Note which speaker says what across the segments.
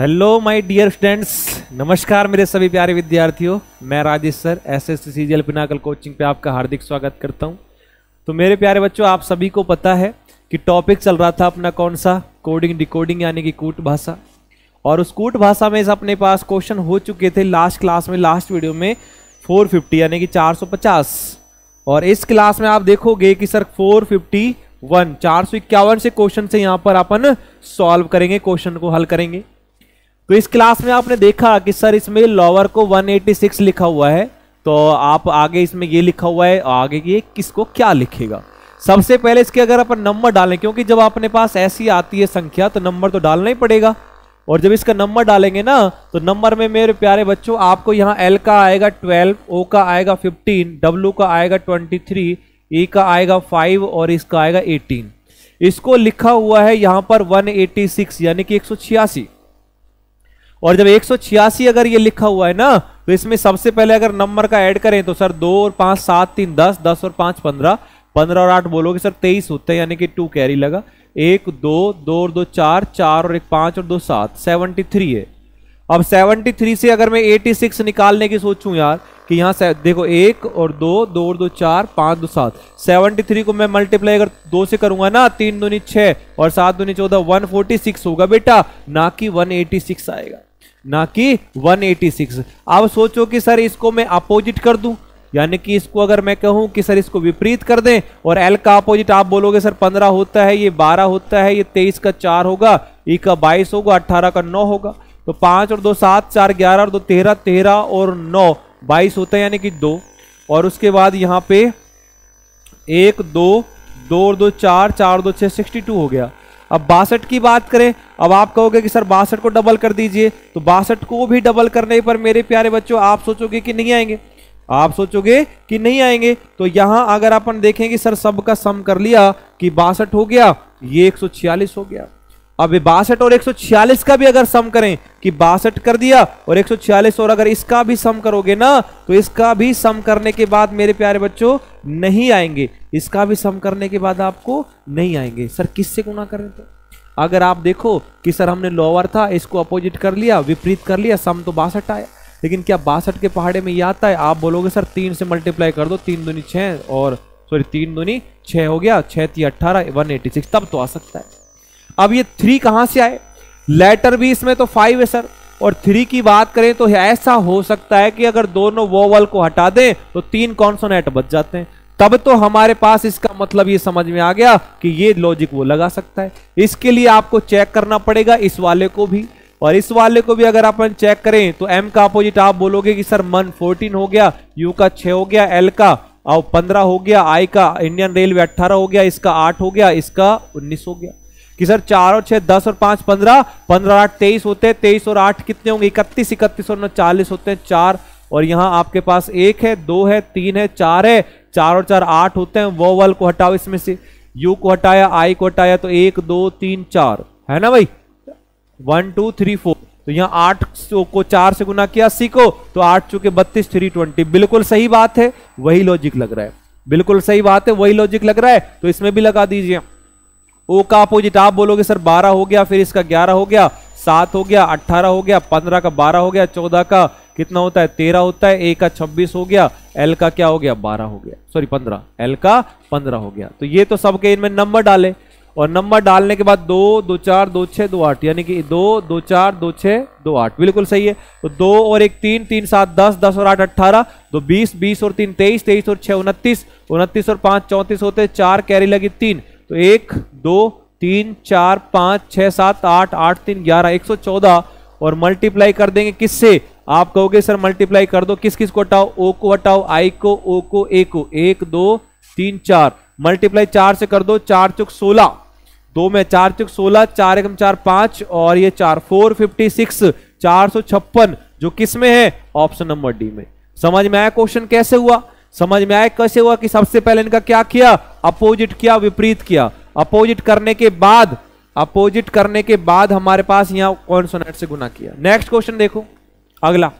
Speaker 1: Hello my dear students नमस्कार मेरे सभी प्यारे विद्यार्थियों मैं Rajesh sir S S C G Pinnacle coaching पे आपका हार्दिक स्वागत करता हूं तो मेरे प्यारे बच्चों आप सभी को पता है कि टॉपिक चल रहा था अपना कौन सा कोडिंग डिकोडिंग यानी कि कूट भाषा और उस कूट भाषा में अपने पास क्वेश्चन हो चुके थे लास्ट क्लास में लास्ट वीडियो में फोर यानी कि चार और इस क्लास में आप देखोगे कि सर फोर चार से क्वेश्चन से यहाँ पर अपन सॉल्व करेंगे क्वेश्चन को हल करेंगे तो इस क्लास में आपने देखा कि सर इसमें लोअर को 186 लिखा हुआ है तो आप आगे इसमें ये लिखा हुआ है आगे ये किसको क्या लिखेगा सबसे पहले इसके अगर अपन नंबर डालें क्योंकि जब अपने पास ऐसी आती है संख्या तो नंबर तो डालना ही पड़ेगा और जब इसका नंबर डालेंगे ना तो नंबर में मेरे प्यारे बच्चों आपको यहाँ एल का आएगा ट्वेल्व ओ का आएगा फिफ्टीन डब्ल्यू का आएगा ट्वेंटी थ्री ए का आएगा फाइव और इसका आएगा एटीन इसको लिखा हुआ है यहाँ पर वन एटी सिक्स यानी कि एक सौ छियासी और जब एक अगर ये लिखा हुआ है ना तो इसमें सबसे पहले अगर नंबर का ऐड करें तो सर दो और पांच सात तीन दस दस और पांच पंद्रह पंद्रह और आठ बोलोगे सर तेईस होते हैं यानी कि टू कैरी लगा एक दो दो और दो चार चार और एक पांच और दो सात सेवनटी थ्री है अब सेवनटी थ्री से अगर मैं एटी सिक्स निकालने की सोचूं यार कि यहाँ से देखो एक और दो दो और दो चार पाँच दो सात सेवनटी थ्री को मैं मल्टीप्लाई अगर दो से करूंगा ना तीन दूनी छः और सात दूनी चौदह वन फोर्टी सिक्स होगा बेटा ना कि वन एटी सिक्स आएगा ना कि 186 अब सोचो कि सर इसको मैं अपोजिट कर दूं यानी कि इसको अगर मैं कहूं कि सर इसको विपरीत कर दें और एल का अपोजिट आप बोलोगे सर 15 होता है ये 12 होता है ये 23 का 4 होगा ई e का बाईस होगा अट्ठारह का नौ होगा तो पाँच और दो सात चार ग्यारह और दो तेरह तेरह और नौ बाईस होता है यानी कि दो और उसके बाद यहाँ पे एक दो दो और दो चार चार दो छः सिक्सटी टू हो गया अब बासठ की बात करें अब आप कहोगे कि सर बासठ को डबल कर दीजिए तो बासठ को भी डबल करने पर मेरे प्यारे बच्चों आप सोचोगे कि नहीं आएंगे आप सोचोगे कि नहीं आएंगे तो यहां अगर अपन देखेंगे सर सब का सम कर लिया कि बासठ हो गया ये एक हो गया अब बासठ और एक का भी अगर सम करें कि बासठ कर दिया और एक और अगर इसका भी सम करोगे ना तो इसका भी सम करने के बाद मेरे प्यारे बच्चों नहीं आएंगे इसका भी सम करने के बाद आपको नहीं आएंगे सर किससे गुना करें तो अगर आप देखो कि सर हमने लोअर था इसको अपोजिट कर लिया विपरीत कर लिया सम तो बासठ आया लेकिन क्या बासठ के पहाड़े में ये आता है आप बोलोगे सर तीन से मल्टीप्लाई कर दो तीन दूनी छः और सॉरी तीन दूनी छः हो गया छः ती अट्ठारह वन एटी सिक्स तब तो आ सकता है अब ये थ्री कहां से आए लेटर भी इसमें तो फाइव है सर और थ्री की बात करें तो ऐसा हो सकता है कि अगर दोनों वो वाल को हटा दें तो तीन कॉन्सोनेट बच जाते हैं तब तो हमारे पास इसका मतलब ये समझ में आ गया कि ये लॉजिक वो लगा सकता है इसके लिए आपको चेक करना पड़ेगा इस वाले को भी और इस वाले को भी अगर अपन चेक करें तो एम का अपोजिट आप बोलोगे कि सर मन 14 हो गया यू का 6 हो गया एल का और 15 हो गया आई का इंडियन रेलवे 18 हो गया इसका 8 हो गया इसका 19 हो गया कि सर चार और छह दस और पांच पंद्रह पंद्रह आठ तेईस होते हैं तेईस और आठ कितने होंगे इकतीस इकतीस और चालीस होते हैं चार और यहां आपके पास एक है दो है तीन है चार है चार और चार आठ होते हैं वो वल को हटाओ इसमें से यू को हटाया आई को हटाया तो एक दो तीन चार है ना भाई वन टू थ्री फोर तो यहाँ आठ को चार से गुना किया अस्सी को तो आठ चूके बत्तीस थ्री ट्वेंटी बिल्कुल सही बात है वही लॉजिक लग रहा है बिल्कुल सही बात है वही लॉजिक लग रहा है तो इसमें भी लगा दीजिए ओ का अपोजिट आप बोलोगे सर बारह हो गया फिर इसका ग्यारह हो गया सात हो गया अट्ठारह हो गया पंद्रह का बारह हो गया चौदह का कितना होता है तेरह होता है ए का छब्बीस हो गया एल का क्या हो गया बारह हो गया सॉरी पंद्रह एल का पंद्रह हो गया तो ये तो सबके इनमें नंबर डाले और नंबर डालने के बाद दो दो चार दो छः दो आठ यानी कि दो दो चार दो छः दो आठ बिल्कुल सही है तो दो और एक तीन तीन सात दस दस और आठ अट्ठारह दो तो बीस बीस और तीन तेईस तेईस और छः उनतीस उनतीस और पाँच चौंतीस होते चार कैरी लगी तीन तो एक दो तीन चार पाँच छः सात आठ आठ तीन ग्यारह एक सौ चौदह और मल्टीप्लाई कर देंगे किससे आप कहोगे सर मल्टीप्लाई कर दो किस किस को हटाओ ओ को हटाओ आई को ओ को ए को एक दो तीन चार मल्टीप्लाई चार से कर दो चार चुक सोलह दो में चार चुक सोलह चार एकम चार पांच और ये चार फोर फिफ्टी सिक्स चार सौ छप्पन जो किस में है ऑप्शन नंबर डी में समझ में आया क्वेश्चन कैसे हुआ समझ में आया कैसे हुआ कि सबसे पहले इनका क्या किया अपोजिट किया विपरीत किया अपोजिट करने के बाद अपोजिट करने के बाद हमारे पास यहां कॉन्सोनेंट से गुना किया नेक्स्ट क्वेश्चन देखो अगला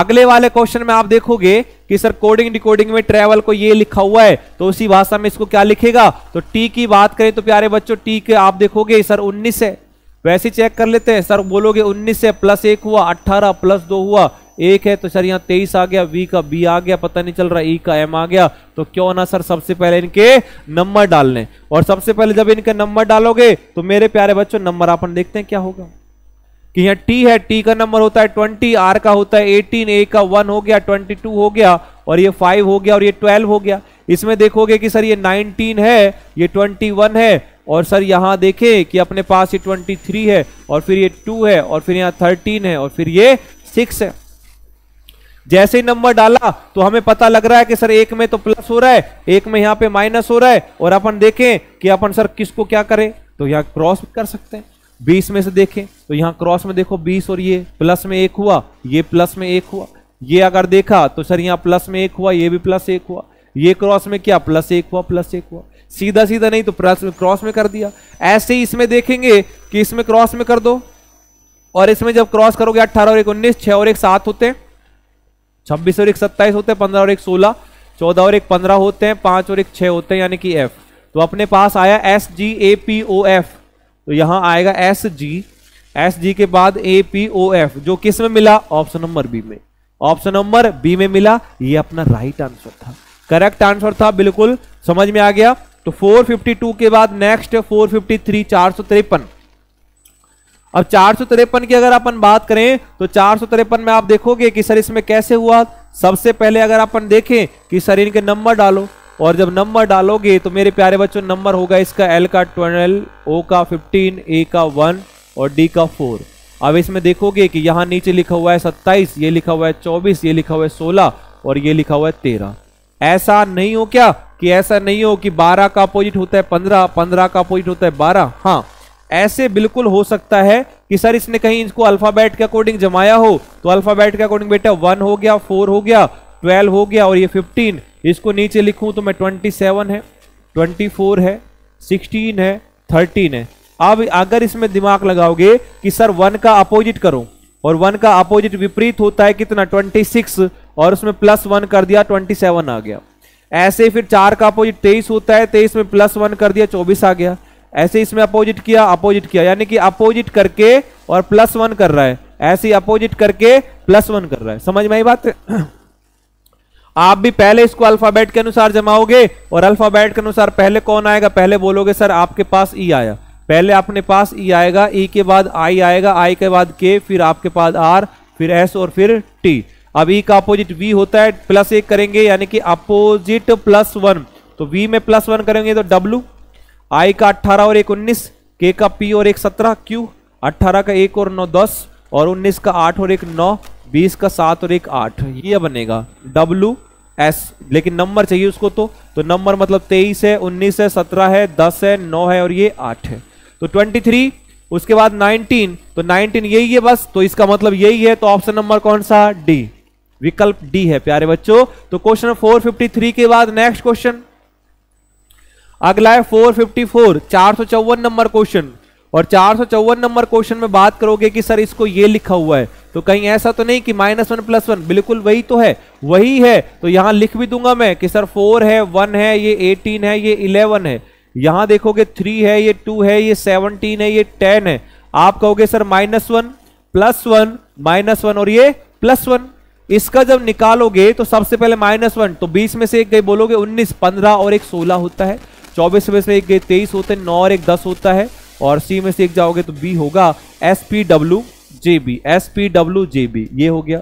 Speaker 1: अगले वाले क्वेश्चन में आप देखोगे कि सर कोडिंग डिकोडिंग में ट्रेवल को ये लिखा हुआ है तो उसी भाषा में इसको क्या लिखेगा तो टी की बात करें तो प्यारे बच्चों टी के आप देखोगे सर 19 है वैसे चेक कर लेते हैं सर बोलोगे 19 है प्लस एक हुआ 18 प्लस दो हुआ एक है तो सर यहाँ तेईस आ गया वी का बी आ गया पता नहीं चल रहा ई e का एम आ गया तो क्यों ना सर सबसे पहले इनके नंबर डालने और सबसे पहले जब इनके नंबर डालोगे तो मेरे प्यारे बच्चों नंबर अपन देखते हैं क्या होगा कि यहाँ टी है टी का नंबर होता है ट्वेंटी आर का होता है एटीन ए का वन हो गया ट्वेंटी टू हो गया और ये फाइव हो गया और ये ट्वेल्व हो गया इसमें देखोगे कि सर ये नाइनटीन है ये ट्वेंटी वन है और सर यहाँ देखे कि अपने पास ये ट्वेंटी थ्री है और फिर ये टू है और फिर यहाँ थर्टीन है और फिर ये सिक्स है जैसे ही नंबर डाला तो हमें पता लग रहा है कि सर एक में तो प्लस हो रहा है एक में यहाँ पे माइनस हो रहा है और अपन देखें कि अपन सर किसको क्या करें तो यहाँ क्रॉस कर सकते हैं बीस में से देखें तो यहाँ क्रॉस में देखो बीस और ये प्लस में एक हुआ ये प्लस में एक हुआ ये अगर देखा तो सर यहाँ प्लस में एक हुआ ये भी प्लस एक हुआ ये क्रॉस में क्या प्लस एक हुआ प्लस एक हुआ सीधा सीधा नहीं तो प्लस में क्रॉस में कर दिया ऐसे ही इसमें देखेंगे कि इसमें क्रॉस में कर दो और इसमें जब क्रॉस करोगे अट्ठारह और एक उन्नीस छह और एक सात होते हैं छब्बीस और एक सत्ताईस होते हैं पंद्रह और एक सोलह चौदह और एक पंद्रह होते हैं पांच और एक छह होते हैं यानी कि एफ तो अपने पास आया S G A P O F तो यहां आएगा एस जी एस जी के बाद ए पी ओ एफ जो किस में मिला ऑप्शन नंबर बी में ऑप्शन नंबर बी में मिला ये अपना राइट आंसर था करेक्ट आंसर था बिल्कुल समझ में आ गया तो 452 के बाद नेक्स्ट 453 453 अब चार सौ तिरपन की अगर अपन बात करें तो चार सौ तिरपन में आप देखोगे कि सर इसमें कैसे हुआ सबसे पहले अगर अपन देखें कि सर इनके नंबर डालो और जब नंबर डालोगे तो मेरे प्यारे बच्चों नंबर होगा इसका एल का ट्वेल्व ओ का फिफ्टीन ए का वन और डी का फोर अब इसमें देखोगे कि यहाँ नीचे लिखा हुआ है सत्ताईस ये लिखा हुआ है चौबीस ये लिखा हुआ है सोलह और ये लिखा हुआ है तेरह ऐसा नहीं हो क्या कि ऐसा नहीं हो कि बारह का अपोजिट होता है पंद्रह पंद्रह का अपोजिट होता है बारह हाँ ऐसे बिल्कुल हो सकता है कि सर इसने कहीं इसको अल्फाबेट के अकॉर्डिंग जमाया हो तो अल्फाबेट के अकॉर्डिंग बेटा वन हो गया फोर हो गया ट्वेल्व हो गया और ये फिफ्टीन इसको नीचे लिखूं तो मैं ट्वेंटी सेवन है ट्वेंटी फोर है सिक्सटीन है थर्टीन है अब अगर इसमें दिमाग लगाओगे कि सर वन का अपोजिट करो और वन का अपोजिट विपरीत होता है कितना ट्वेंटी सिक्स और उसमें प्लस वन कर दिया ट्वेंटी सेवन आ गया ऐसे फिर चार का अपोजिट तेईस होता है तेईस में प्लस वन कर दिया चौबीस आ गया ऐसे इसमें अपोजिट किया अपोजिट किया यानी कि अपोजिट करके और प्लस वन कर रहा है ऐसे ही अपोजिट करके प्लस वन कर रहा है समझ में आई बात आप भी पहले इसको अल्फाबेट के अनुसार जमाओगे और अल्फाबेट के अनुसार पहले कौन आएगा पहले बोलोगे सर आपके पास ई e आया पहले अपने पास ई e आएगा ई e के बाद आई आएगा आई के बाद के फिर आपके पास आर फिर एस और फिर टी अब ई का अपोजिट वी होता है प्लस एक करेंगे यानी कि अपोजिट प्लस वन तो वी में प्लस वन करेंगे तो डब्ल्यू आई का अट्ठारह और एक उन्नीस के का पी और एक सत्रह क्यू अट्ठारह का एक और नौ दस और उन्नीस का आठ और एक नौ बीस का सात और एक आठ ये बनेगा डब्लू एस लेकिन नंबर चाहिए उसको तो तो नंबर मतलब तेईस है उन्नीस है सत्रह है दस है नौ है और ये आठ है तो ट्वेंटी थ्री उसके बाद नाइनटीन तो नाइनटीन यही है बस तो इसका मतलब यही है तो ऑप्शन नंबर कौन सा डी विकल्प डी है प्यारे बच्चों तो क्वेश्चन फोर फिफ्टी थ्री के बाद नेक्स्ट क्वेश्चन अगला है 454 चौवन नंबर क्वेश्चन और चार नंबर क्वेश्चन में बात करोगे कि सर इसको ये लिखा हुआ है तो कहीं ऐसा तो नहीं कि माइनस वन प्लस वन बिल्कुल वही तो है वही है तो यहां लिख भी दूंगा मैं कि सर फोर है वन है ये एटीन है ये इलेवन है यहां देखोगे थ्री है ये टू है ये सेवनटीन है ये टेन है आप कहोगे sir minus one plus one minus one और ये प्लस वन इसका जब निकालोगे तो सबसे पहले माइनस वन तो बीस में से एक गई बोलोगे उन्नीस पंद्रह और एक सोलह होता है चौबीस में से एक तेईस होते हैं नौ और एक दस होता है और सी में से एक जाओगे तो बी होगा S P W J B S P W J B ये हो गया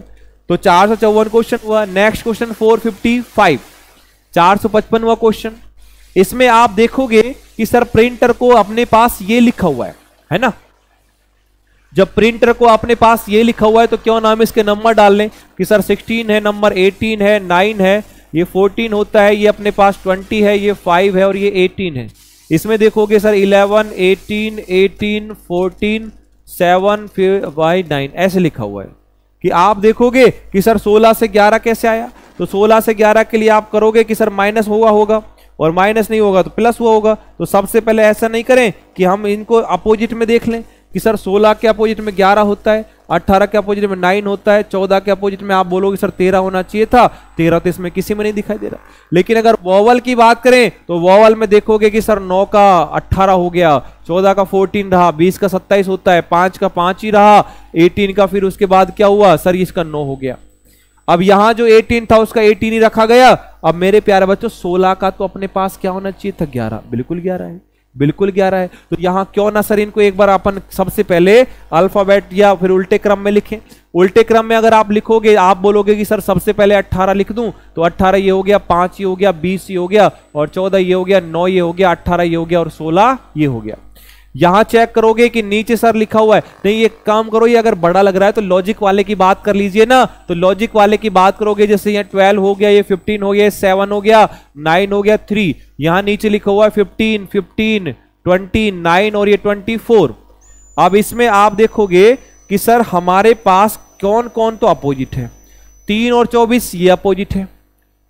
Speaker 1: तो चार सौ चौवन क्वेश्चन हुआ next question four fifty five चार सौ पचपनवा क्वेश्चन इसमें आप देखोगे कि सर प्रिंटर को अपने पास ये लिखा हुआ है है ना जब प्रिंटर को अपने पास ये लिखा हुआ है तो क्यों नाम इसके नंबर डाल लें कि सर 16 है नंबर 18 है 9 है ये 14 होता है ये अपने पास 20 है ये 5 है और ये 18 है इसमें देखोगे सर 11, 18, 18, 14, 7 5, वाई नाइन ऐसे लिखा हुआ है कि आप देखोगे कि सर 16 से 11 कैसे आया तो 16 से 11 के लिए आप करोगे कि सर माइनस हुआ होगा और माइनस नहीं होगा तो प्लस हुआ होगा तो सबसे पहले ऐसा नहीं करें कि हम इनको अपोजिट में देख लें कि सर 16 के अपोजिट में 11 होता है 18 के अपोजिट में 9 होता है 14 के अपोजिट में आप बोलोगे सर 13 होना चाहिए था 13 तो इसमें किसी में नहीं दिखाई दे रहा लेकिन अगर वॉवल की बात करें तो वॉवल में देखोगे कि सर 9 का 18 हो गया 14 का 14 रहा 20 का 27 होता है 5 का 5 ही रहा 18 का फिर उसके बाद क्या हुआ सर इसका नौ हो गया अब यहां जो एटीन था उसका एटीन ही रखा गया अब मेरे प्यारे बच्चों सोलह का तो अपने पास क्या होना चाहिए था ग्यारह बिल्कुल ग्यारह है बिल्कुल ग्यारह है तो यहाँ क्यों ना सर इनको एक बार अपन सबसे पहले अल्फाबेट या फिर उल्टे क्रम में लिखें उल्टे क्रम में अगर आप लिखोगे आप बोलोगे कि सर सबसे पहले 18 लिख दूं तो 18 ये हो गया पांच ये हो गया बीस ये हो गया और चौदह ये हो गया नौ ये हो गया अट्ठारह ये हो गया और सोलह ये हो गया यहां चेक करोगे कि नीचे सर लिखा हुआ है नहीं एक काम करो ये अगर बड़ा लग रहा है तो लॉजिक वाले की बात कर लीजिए ना तो लॉजिक वाले की बात करोगे जैसे यहाँ ट्वेल्व हो गया ये फिफ्टीन हो गया सेवन हो गया नाइन हो गया थ्री यहां नीचे लिखा हुआ है फिफ्टीन फिफ्टीन ट्वेंटी नाइन और ये ट्वेंटी फोर अब इसमें आप देखोगे कि सर हमारे पास कौन कौन तो अपोजिट है तीन और चौबीस ये अपोजिट है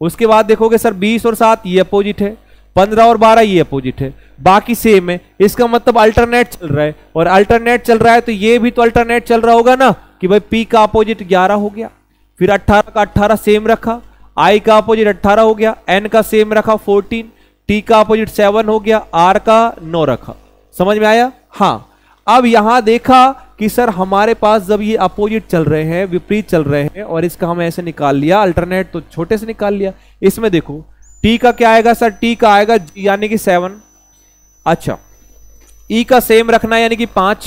Speaker 1: उसके बाद देखोगे सर बीस और सात ये अपोजिट है पंद्रह और बारह ये अपोजिट है बाकी सेम है इसका मतलब अल्टरनेट चल रहा है और अल्टरनेट चल रहा है तो ये भी तो अल्टरनेट चल रहा होगा ना कि भाई पी का अपोजिट ग्यारह हो गया फिर अट्ठारह का अट्ठारह सेम रखा आई का अपोजिट अट्ठारह हो गया एन का सेम रखा फोर्टीन टी का अपोजिट सेवन हो गया आर का नौ रखा समझ में आया हाँ अब यहां देखा कि सर हमारे पास जब ये अपोजिट चल रहे हैं विपरीत चल रहे हैं और इसका हम ऐसे निकाल लिया अल्टरनेट तो छोटे से निकाल लिया इसमें देखो टी का क्या आएगा सर टी का आएगा यानी कि सेवन अच्छा ई e का सेम रखना है यानी कि पांच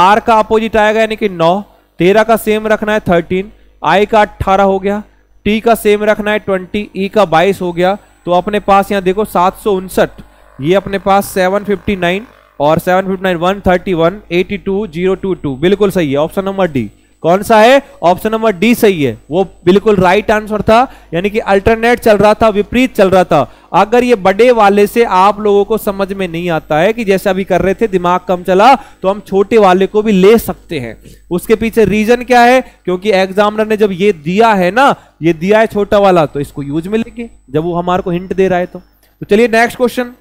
Speaker 1: आर का अपोजिट आएगा यानी कि नौ तेरह का सेम रखना है थर्टीन आई का अट्ठारह हो गया टी का सेम रखना है ट्वेंटी ई e का बाईस हो गया तो अपने पास यहाँ देखो सात सौ उनसठ ये अपने पास सेवन फिफ्टी नाइन और seven fifty nine one thirty one eighty two zero two two बिल्कुल सही है ऑप्शन नंबर डी कौन सा है ऑप्शन नंबर डी सही है वो बिल्कुल राइट आंसर था यानी कि अल्टरनेट चल रहा था विपरीत चल रहा था अगर ये बड़े वाले से आप लोगों को समझ में नहीं आता है कि जैसे अभी कर रहे थे दिमाग कम चला तो हम छोटे वाले को भी ले सकते हैं उसके पीछे रीजन क्या है क्योंकि एग्जामिनर ने जब ये दिया है ना ये दिया है छोटा वाला तो इसको यूज में लेंगे जब वो हमारे को हिंट दे रहा है तो, तो चलिए नेक्स्ट क्वेश्चन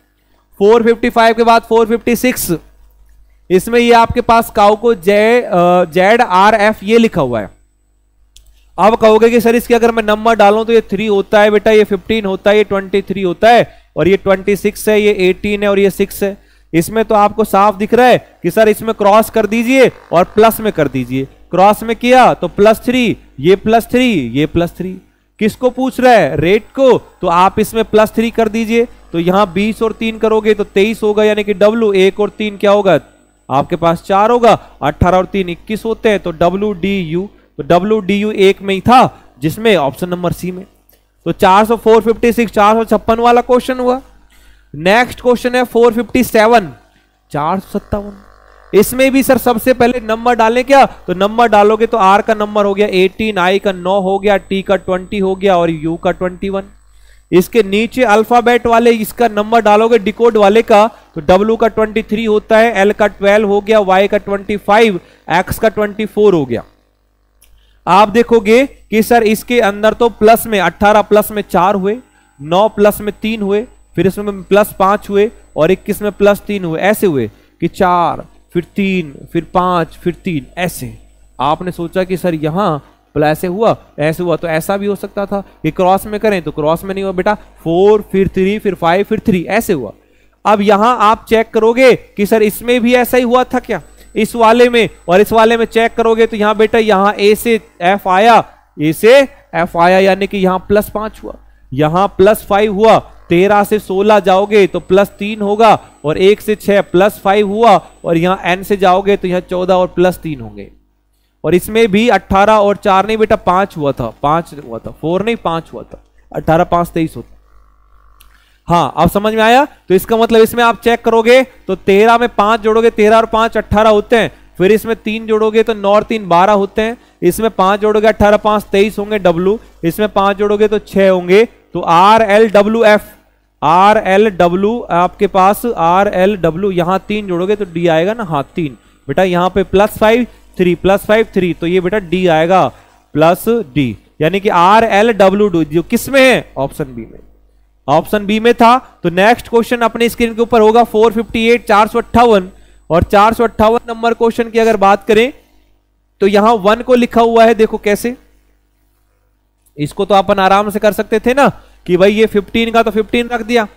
Speaker 1: फोर के बाद फोर इसमें ये आपके पास काउ को जे जेड आर एफ ये लिखा हुआ है अब कहोगे कि सर इसके अगर मैं नंबर डालूं तो ये थ्री होता है बेटा ये फिफ्टीन होता है ये ट्वेंटी थ्री होता है और ये ट्वेंटी सिक्स है ये एटीन है और ये सिक्स है इसमें तो आपको साफ दिख रहा है कि सर इसमें क्रॉस कर दीजिए और प्लस में कर दीजिए क्रॉस में किया तो प्लस थ्री ये प्लस थ्री ये प्लस थ्री किसको पूछ रहा है रेट को तो आप इसमें प्लस थ्री कर दीजिए तो यहां बीस और तीन करोगे तो तेईस होगा यानी कि डब्लू एक और तीन क्या होगा आपके पास चार होगा अट्ठारह और तीन इक्कीस होते हैं तो डब्ल्यू डी यू तो डब्ल्यू डी यू एक में ही था जिसमें ऑप्शन नंबर सी में तो चार सौ फोर फिफ्टी सिक्स चार सौ छप्पन वाला क्वेश्चन हुआ नेक्स्ट क्वेश्चन है फोर फिफ्टी सेवन चार सौ सत्तावन इसमें भी सर सबसे पहले नंबर डालें क्या तो नंबर डालोगे तो आर का नंबर हो गया एटीन आई का नौ हो गया टी का ट्वेंटी हो गया और यू का ट्वेंटी वन इसके नीचे अल्फाबेट वाले इसका नंबर डालोगे डिकोड वाले का तो W का 23 होता है L का 12 हो गया Y का 25 X का 24 हो गया आप देखोगे कि सर इसके अंदर तो प्लस में 18 प्लस में चार हुए 9 प्लस में तीन हुए फिर इसमें प्लस पांच हुए और 21 में प्लस तीन हुए ऐसे हुए कि चार फिर तीन फिर पांच फिर तीन ऐसे आपने सोचा कि सर यहां बोला ऐसे हुआ ऐसे हुआ तो ऐसा भी हो सकता था कि क्रॉस में करें तो क्रॉस में नहीं हुआ बेटा फोर फिर थ्री फिर फाइव फिर थ्री ऐसे हुआ अब यहां आप चेक करोगे कि सर इसमें भी ऐसा ही हुआ था क्या इस वाले में और इस वाले में चेक करोगे तो यहां बेटा यहां ए से एफ आया ए से एफ आया यानी कि यहां प्लस पांच हुआ यहां प्लस फाइव हुआ तेरह से सोलह जाओगे तो प्लस तीन होगा और एक से छह प्लस फाइव हुआ और यहां एन से जाओगे तो यहां चौदह और प्लस तीन होंगे और इसमें भी 18 और चार नहीं बेटा पांच हुआ था पांच हुआ था फोर नहीं पांच हुआ था 18 पांच तेईस होता हाँ आप समझ में आया तो इसका मतलब इसमें आप चेक करोगे तो तेरह में पांच जोड़ोगे तेरह और पांच अट्ठारह होते हैं फिर इसमें तीन जोड़ोगे तो नौ तीन बारह होते हैं इसमें पांच जोड़ोगे अट्ठारह पांच तेईस होंगे डब्लू इसमें पांच जोड़ोगे तो छह होंगे तो R L W F R L W आपके पास आर एल डब्ल्यू यहां तीन जोड़ोगे तो डी आएगा ना हाँ तीन बेटा यहाँ पे plus five three plus five three तो ये बेटा डी आएगा प्लस डी यानी कि आर एल डब्ल्यू डू जो में है ऑप्शन बी में ऑप्शन बी में था तो नेक्स्ट क्वेश्चन अपने स्क्रीन के ऊपर होगा सौ अट्ठावन और चार नंबर क्वेश्चन की अगर बात करें तो यहां वन को लिखा हुआ है देखो कैसे इसको तो अपन आराम से कर सकते थे ना कि भाई ये फिफ्टीन का तो फिफ्टीन रख दिया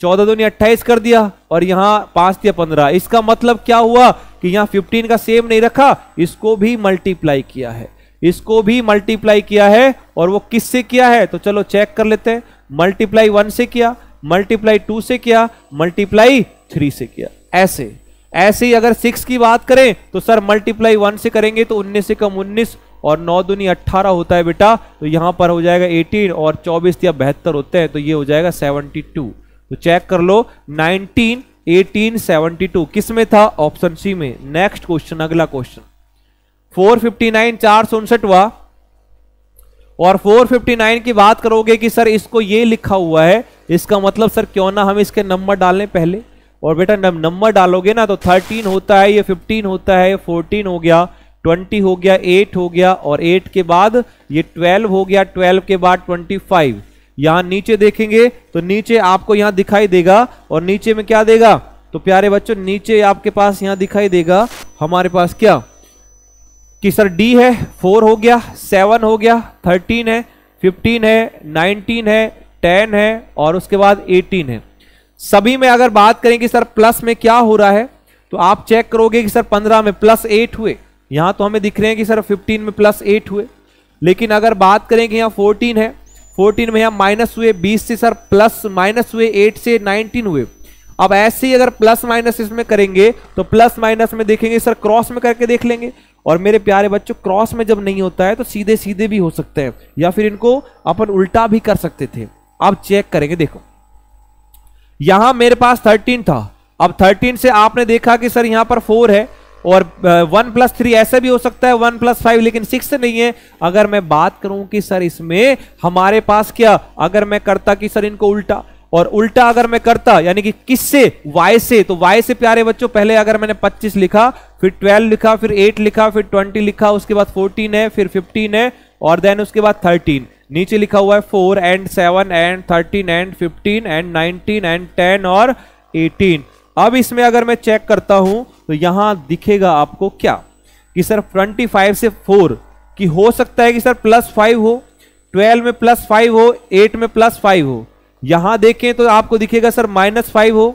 Speaker 1: चौदह ने अट्ठाईस कर दिया और यहां पांच दिया पंद्रह इसका मतलब क्या हुआ कि यहां 15 का सेम नहीं रखा इसको भी मल्टीप्लाई किया है इसको भी मल्टीप्लाई किया है और वो किससे किया है तो चलो चेक कर लेते हैं मल्टीप्लाई वन से किया मल्टीप्लाई टू से किया मल्टीप्लाई थ्री से किया ऐसे ऐसे ही अगर सिक्स की बात करें तो सर मल्टीप्लाई वन से करेंगे तो उन्नीस से कम उन्नीस और नौ दुनिया अट्ठारह होता है बेटा तो यहां पर हो जाएगा एटीन और चौबीस या बहत्तर होते हैं तो ये हो जाएगा सेवनटी टू तो चेक कर लो नाइनटीन 1872 किस में था ऑप्शन सी में नेक्स्ट क्वेश्चन अगला क्वेश्चन 459 चार सौ हुआ और 459 की बात करोगे कि सर इसको ये लिखा हुआ है इसका मतलब सर क्यों ना हम इसके नंबर डालें पहले और बेटा जब नंबर डालोगे ना तो 13 होता है ये 15 होता है 14 हो गया 20 हो गया 8 हो गया और 8 के बाद ये 12 हो गया 12 के बाद 25 यहां नीचे देखेंगे तो नीचे आपको यहां दिखाई देगा और नीचे में क्या देगा तो प्यारे बच्चों नीचे आपके पास यहां दिखाई देगा हमारे पास क्या कि सर डी है फोर हो गया सेवन हो गया थर्टीन है फिफ्टीन है नाइनटीन है टेन है और उसके बाद एटीन है सभी में अगर बात करें कि सर प्लस में क्या हो रहा है तो आप चेक करोगे कि सर पंद्रह में प्लस एट हुए यहां तो हमें दिख रहे हैं कि सर फिफ्टीन में प्लस एट हुए लेकिन अगर बात करें कि यहां फोर्टीन है फोर्टीन भैया माइनस हुए बीस से सर प्लस माइनस हुए एट से नाइनटीन हुए अब ऐसे ही अगर प्लस माइनस इसमें करेंगे तो प्लस माइनस में देखेंगे सर क्रॉस में करके देख लेंगे और मेरे प्यारे बच्चों क्रॉस में जब नहीं होता है तो सीधे सीधे भी हो सकते हैं या फिर इनको अपन उल्टा भी कर सकते थे अब चेक करेंगे देखो यहां मेरे पास थर्टीन था अब थर्टीन से आपने देखा कि सर यहां पर फोर है और वन प्लस थ्री ऐसा भी हो सकता है वन प्लस फाइव लेकिन सिक्स नहीं है अगर मैं बात करूं कि सर इसमें हमारे पास क्या अगर मैं करता कि सर इनको उल्टा और उल्टा अगर मैं करता यानी कि किससे वाई से तो वाई से प्यारे बच्चों पहले अगर मैंने 25 लिखा फिर 12 लिखा फिर 8 लिखा फिर 20 लिखा उसके बाद 14 है फिर 15 है और देन उसके बाद 13 नीचे लिखा हुआ है 4 and 7 and 13 and 15 and 19 and 10 और 18 अब इसमें अगर मैं चेक करता हूं तो यहां दिखेगा आपको क्या कि सर ट्वेंटी फाइव से फोर कि हो सकता है कि सर प्लस फाइव हो ट्वेल्व में प्लस फाइव हो एट में प्लस फाइव हो यहां देखें तो आपको दिखेगा सर माइनस फाइव हो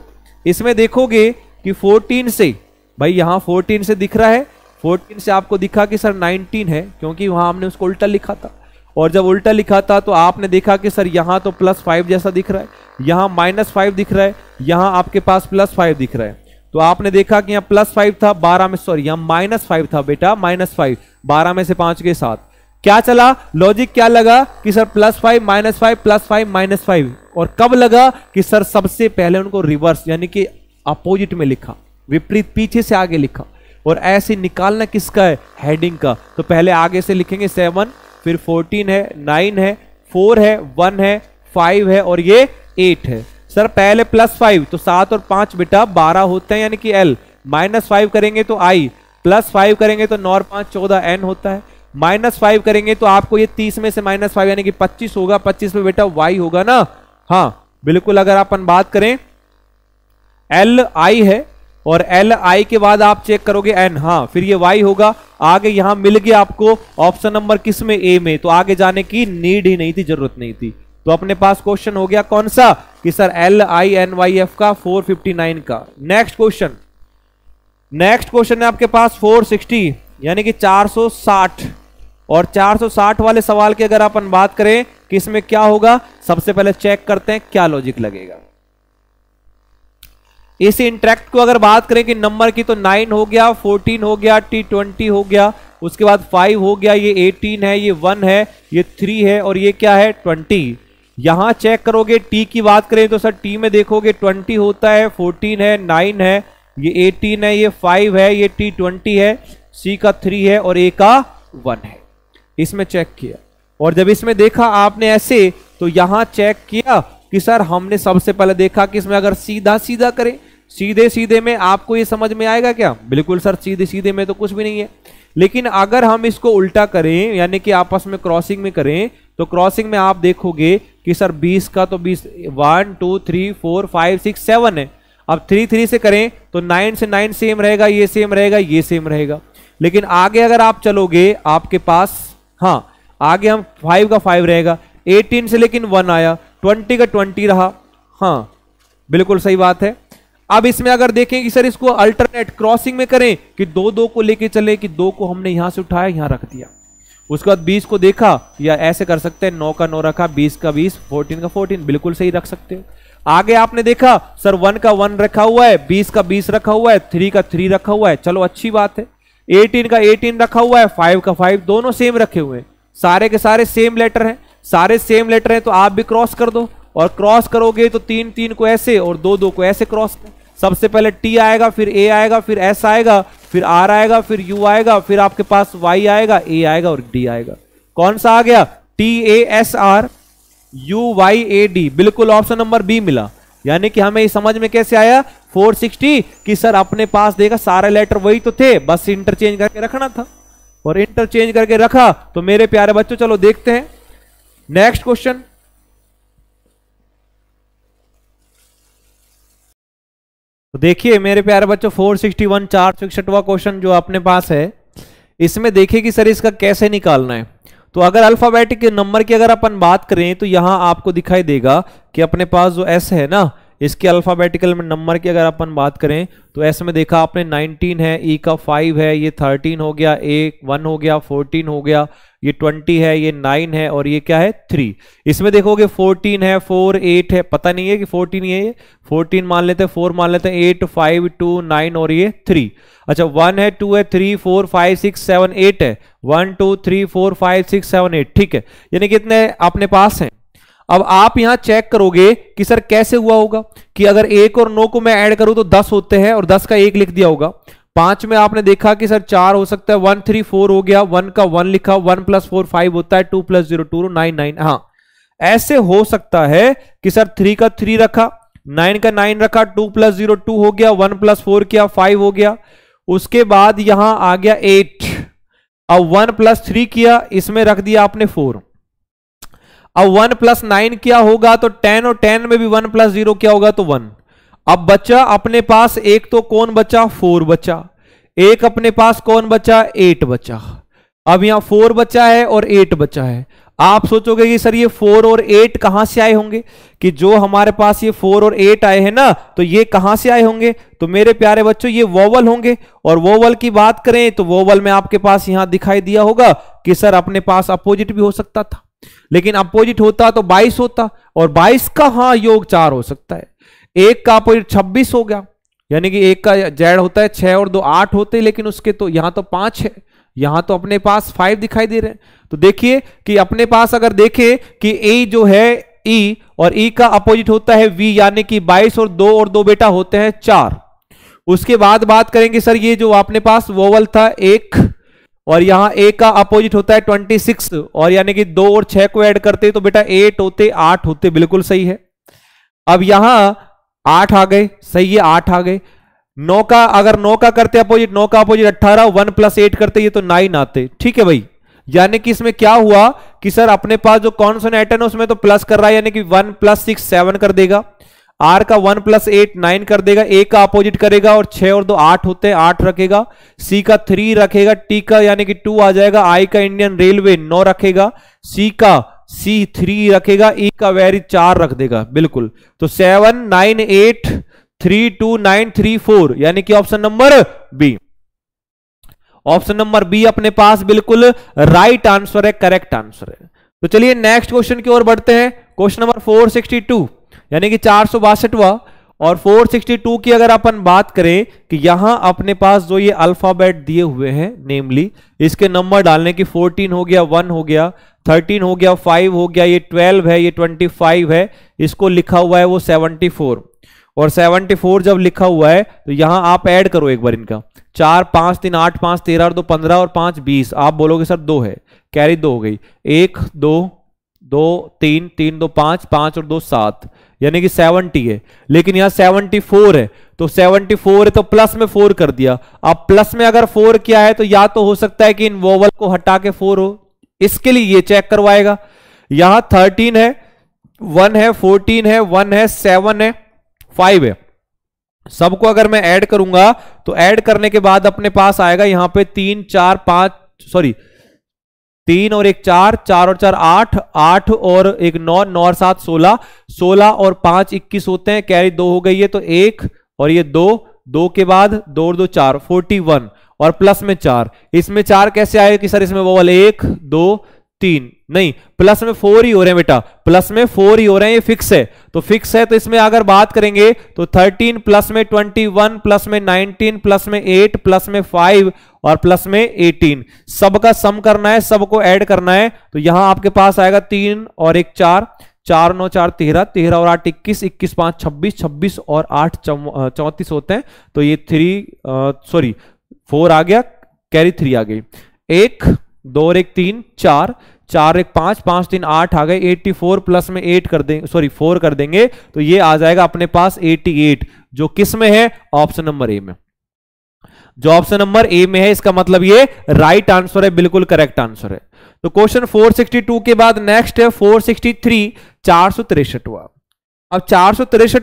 Speaker 1: इसमें देखोगे कि 14 से भाई यहाँ 14 से दिख रहा है 14 से आपको दिखा कि सर नाइनटीन है क्योंकि वहां हमने उसको उल्टा लिखा था और जब उल्टा लिखा था तो आपने देखा कि सर यहाँ तो प्लस फाइव जैसा दिख रहा है यहाँ माइनस फाइव दिख रहा है यहाँ आपके पास प्लस फाइव दिख रहा है तो आपने देखा कि यहाँ प्लस फाइव था बारह में सॉरी यहाँ माइनस फाइव था बेटा माइनस फाइव बारह में से पांच के साथ क्या चला लॉजिक क्या लगा कि sir plus five minus five plus five minus five और कब लगा कि सर सबसे पहले उनको रिवर्स यानी कि अपोजिट में लिखा विपरीत पीछे से आगे लिखा और ऐसे निकालना किसका है हेडिंग का तो पहले आगे से लिखेंगे सेवन फिर फोर्टीन है नाइन है फोर है वन है फाइव है और ये एट है सर पहले प्लस फाइव तो सात और पांच बेटा बारह होते हैं यानी कि एल माइनस फाइव करेंगे तो आई प्लस फाइव करेंगे तो नौ और पांच चौदह एन होता है माइनस फाइव करेंगे तो आपको ये तीस में से माइनस फाइव यानी कि पच्चीस होगा पच्चीस में बेटा वाई होगा ना हाँ बिल्कुल अगर अपन बात करें एल आई है और एल आई के बाद आप चेक करोगे एन हाँ फिर ये वाई होगा आगे यहां मिल गया आपको ऑप्शन नंबर किस में ए में तो आगे जाने की नीड ही नहीं थी जरूरत नहीं थी तो अपने पास क्वेश्चन हो गया कौन सा कि sir L I N Y F का 459 का नेक्स्ट क्वेश्चन नेक्स्ट क्वेश्चन है आपके पास 460 यानी कि 460 और 460 वाले सवाल की अगर अपन बात करें कि इसमें क्या होगा सबसे पहले चेक करते हैं क्या लॉजिक लगेगा इस इंट्रैक्ट को अगर बात करें कि नंबर की तो 9 हो गया 14 हो गया टी ट्वेंटी हो गया उसके बाद 5 हो गया ये 18 है ये 1 है ये 3 है और ये क्या है यहां चेक करोगे टी की बात करें तो सर टी में देखोगे ट्वेंटी होता है फोर्टीन है नाइन है ये एटीन है ये फाइव है ये टी ट्वेंटी है सी का थ्री है और ए का वन है इसमें चेक किया और जब इसमें देखा आपने ऐसे तो यहां चेक किया कि सर हमने सबसे पहले देखा कि इसमें अगर सीधा सीधा करें सीधे सीधे में आपको ये समझ में आएगा क्या बिल्कुल सर सीधे सीधे में तो कुछ भी नहीं है लेकिन अगर हम इसको उल्टा करें यानी कि आपस में क्रॉसिंग में करें तो क्रॉसिंग में आप देखोगे कि सर 20 का तो 20 one two three four five six seven है अब थ्री थ्री से करें तो नाइन से नाइन सेम रहेगा ये सेम रहेगा ये सेम रहेगा लेकिन आगे अगर आप चलोगे आपके पास हाँ आगे हम फाइव का फाइव रहेगा एटीन से लेकिन वन आया ट्वेंटी का ट्वेंटी रहा हाँ बिल्कुल सही बात है अब इसमें अगर देखें कि सर इसको अल्टरनेट क्रॉसिंग में करें कि दो दो को लेके चले कि दो को हमने यहां से उठाया यहां रख दिया उसके बाद बीस को देखा या ऐसे कर सकते हैं नौ का नौ रखा बीस का बीस फोर्टीन का फोर्टीन बिल्कुल सही रख सकते हो आगे आपने देखा सर वन का वन रखा हुआ है बीस का बीस रखा हुआ है थ्री का थ्री रखा हुआ है चलो अच्छी बात है एटीन का एटीन रखा हुआ है फाइव का फाइव दोनों सेम रखे हुए हैं सारे के सारे सेम लेटर हैं सारे सेम लेटर हैं तो आप भी क्रॉस कर दो और क्रॉस करोगे तो तीन तीन को ऐसे और दो दो को ऐसे क्रॉस कर सबसे पहले टी आएगा फिर ए आएगा फिर एस आएगा फिर आर आएगा फिर यू आएगा फिर आपके पास वाई आएगा ए आएगा और डी आएगा कौन सा आ गया T A S R U Y A D बिल्कुल ऑप्शन नंबर बी मिला यानी कि हमें समझ में कैसे आया 460 कि सर अपने पास देखा सारे लेटर वही तो थे बस इंटरचेंज करके रखना था और इंटरचेंज करके रखा तो मेरे प्यारे बच्चों चलो देखते हैं नेक्स्ट क्वेश्चन तो देखिए मेरे प्यारे बच्चों फोर सिक्सटी वन चार सौ क्वेश्चन जो अपने पास है इसमें देखिए कि सर इसका कैसे निकालना है तो अगर अल्फाबेटिक नंबर की अगर अपन बात करें तो यहां आपको दिखाई देगा कि अपने पास जो एस है ना इसके अल्फ़ाबेटिकल में नंबर की अगर अपन बात करें तो ऐसे में देखा आपने 19 है ई e का 5 है ये 13 हो गया ए 1 हो गया 14 हो गया ये 20 है ये 9 है और ये क्या है 3 इसमें देखोगे 14 है 4 8 है पता नहीं है कि 14 ये है 14 मान लेते हैं 4 मान लेते हैं 8 5 2 9 और ये 3 अच्छा 1 है 2 है 3 4 5 6 7 8 है 1 2 3 4 5 6 7 8 ठीक है यानी कितने अपने पास हैं अब आप यहां चेक करोगे कि सर कैसे हुआ होगा कि अगर एक और नौ को मैं ऐड करूं तो दस होते हैं और दस का एक लिख दिया होगा पांच में आपने देखा कि सर चार हो सकता है वन थ्री फोर हो गया वन का वन लिखा वन प्लस फोर फाइव होता है two plus zero two nine nine हाँ ऐसे हो सकता है कि सर थ्री का थ्री रखा नाइन का नाइन रखा टू प्लस जीरो टू हो गया वन प्लस फोर किया फाइव हो गया उसके बाद यहां आ गया एट अब वन प्लस थ्री किया इसमें रख दिया आपने फोर अब वन प्लस नाइन क्या होगा तो टेन और टेन में भी वन प्लस जीरो क्या होगा तो वन अब बच्चा अपने पास एक तो कौन बचा फोर बचा एक अपने पास कौन बचा एट बचा अब यहां फोर बचा है और एट बचा है आप सोचोगे कि सर ये फोर और एट कहां से आए होंगे कि जो हमारे पास ये फोर और एट आए हैं ना तो ये कहां से आए होंगे तो मेरे प्यारे बच्चों ये वोवल होंगे और वोवल की बात करें तो वोवल में आपके पास यहां दिखाई दिया होगा कि सर अपने पास अपोजिट भी हो सकता था लेकिन अपोजिट होता तो 22 होता और 22 का हाँ योग चार हो सकता है एक का अपोजिट 26 हो गया यानी कि एक का जेड होता है छह और दो आठ होते लेकिन उसके तो यहां तो पांच है यहां तो अपने पास फाइव दिखाई दे रहे हैं तो देखिए कि अपने पास अगर देखे कि ए जो है ई e और ई e का अपोजिट होता है वी यानी कि बाईस और दो और दो बेटा होते हैं चार उसके बाद बात करेंगे सर ये जो अपने पास वोवल था एक और यहां ए का अपोजिट होता है ट्वेंटी सिक्स और यानी कि दो और छह को ऐड करते तो बेटा एट होते आठ होते बिल्कुल सही है अब यहां आठ आ गए सही है आठ आ गए नौ का अगर नौ का करते अपोजिट नौ का अपोजिट अट्ठारह वन प्लस एट करते ये तो नाइन आते ठीक है भाई यानी कि इसमें क्या हुआ कि सर अपने पास जो कॉन्सोनेट है उसमें तो प्लस कर रहा है यानी कि वन प्लस सिक्स सेवन कर देगा आर का वन प्लस एट नाइन कर देगा ए का अपोजिट करेगा और छह और दो आठ होते हैं आठ रखेगा सी का थ्री रखेगा टी का यानी कि टू आ जाएगा आई का इंडियन रेलवे नौ रखेगा सी का सी थ्री रखेगा ई e का वेरी चार रख देगा बिल्कुल तो seven nine eight three two nine three four यानी कि option number B option number B अपने पास बिल्कुल राइट आंसर है करेक्ट आंसर है तो चलिए नेक्स्ट क्वेश्चन की ओर बढ़ते हैं question number four sixty two यानी कि चार सौ बासठवा और 462 की अगर अपन बात करें कि यहां अपने पास जो ये अल्फाबेट दिए हुए हैं नेमली इसके नंबर डालने की 14 हो गया 1 हो गया 13 हो गया 5 हो गया ये 12 है ये 25 है इसको लिखा हुआ है वो 74 और 74 जब लिखा हुआ है तो यहां आप ऐड करो एक बार इनका चार पांच तीन आठ पांच तेरह और दो पंद्रह और पांच बीस आप बोलोगे सर दो है कैरी दो हो गई एक दो दो तीन तीन दो पांच पांच और दो सात यानी कि 70 है लेकिन यहां 74 है तो 74 है तो प्लस में फोर कर दिया अब प्लस में अगर फोर किया है तो या तो हो सकता है कि इन वोवल को हटा के फोर हो इसके लिए ये चेक करवाएगा यहां 13 है वन है फोर्टीन है वन है सेवन है फाइव है सबको अगर मैं ऐड करूंगा तो ऐड करने के बाद अपने पास आएगा यहां पे तीन चार पांच सॉरी तीन और एक चार चार और चार आठ आठ और एक नौ नौ और सात सोलह सोलह और पांच इक्कीस होते हैं कैरी दो हो गई है तो एक और ये दो दो के बाद दो और दो चार फोर्टी वन और प्लस में चार इसमें चार कैसे आए कि सर इसमें वो वाले एक दो तीन नहीं प्लस में फोर ही हो रहे हैं बेटा प्लस में फोर ही हो रहे हैं ये फिक्स है तो फिक्स है तो इसमें अगर बात करेंगे तो थर्टीन प्लस में ट्वेंटी वन प्लस में नाइनटीन प्लस में एट प्लस में फाइव और प्लस में एटीन सबका सम करना है सबको ऐड करना है तो यहां आपके पास आएगा तीन और एक चार चार नौ चार तेरह तेरह और आठ इक्कीस इक्कीस पांच छब्बीस छब्बीस और आठ चौतीस होते हैं तो ये थ्री सॉरी फोर आ गया कैरी थ्री आ गई एक दो और एक तीन चार चार एक पांच पांच तीन आठ आ गए एट्टी फोर प्लस में एट कर देंगे सॉरी फोर कर देंगे तो ये आ जाएगा अपने पास एट्टी एट जो किस में है ऑप्शन नंबर ए में जो ऑप्शन नंबर ए में है इसका मतलब ये राइट आंसर है बिल्कुल करेक्ट आंसर है तो क्वेश्चन 462 के बाद नेक्स्ट है 463 सिक्सटी थ्री चार सौ तिरसठ हुआ अब चार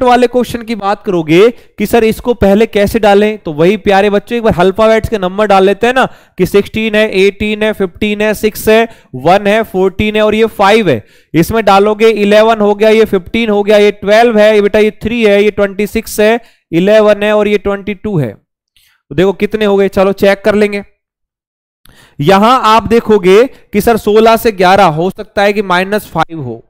Speaker 1: वाले क्वेश्चन की बात करोगे कि सर इसको पहले कैसे डालें तो वही प्यारे बच्चों एक बार अल्फाबेट्स के नंबर डाल लेते हैं ना कि 16 है 18 है 15 है 6 है 1 है 14 है और ये 5 है इसमें डालोगे 11 हो गया ये 15 हो गया ये 12 है ये बेटा ये 3 है ये 26 है 11 है और ये 22 है तो देखो कितने हो गए चलो चेक कर लेंगे यहां आप देखोगे कि सर सोलह से ग्यारह हो सकता है कि माइनस हो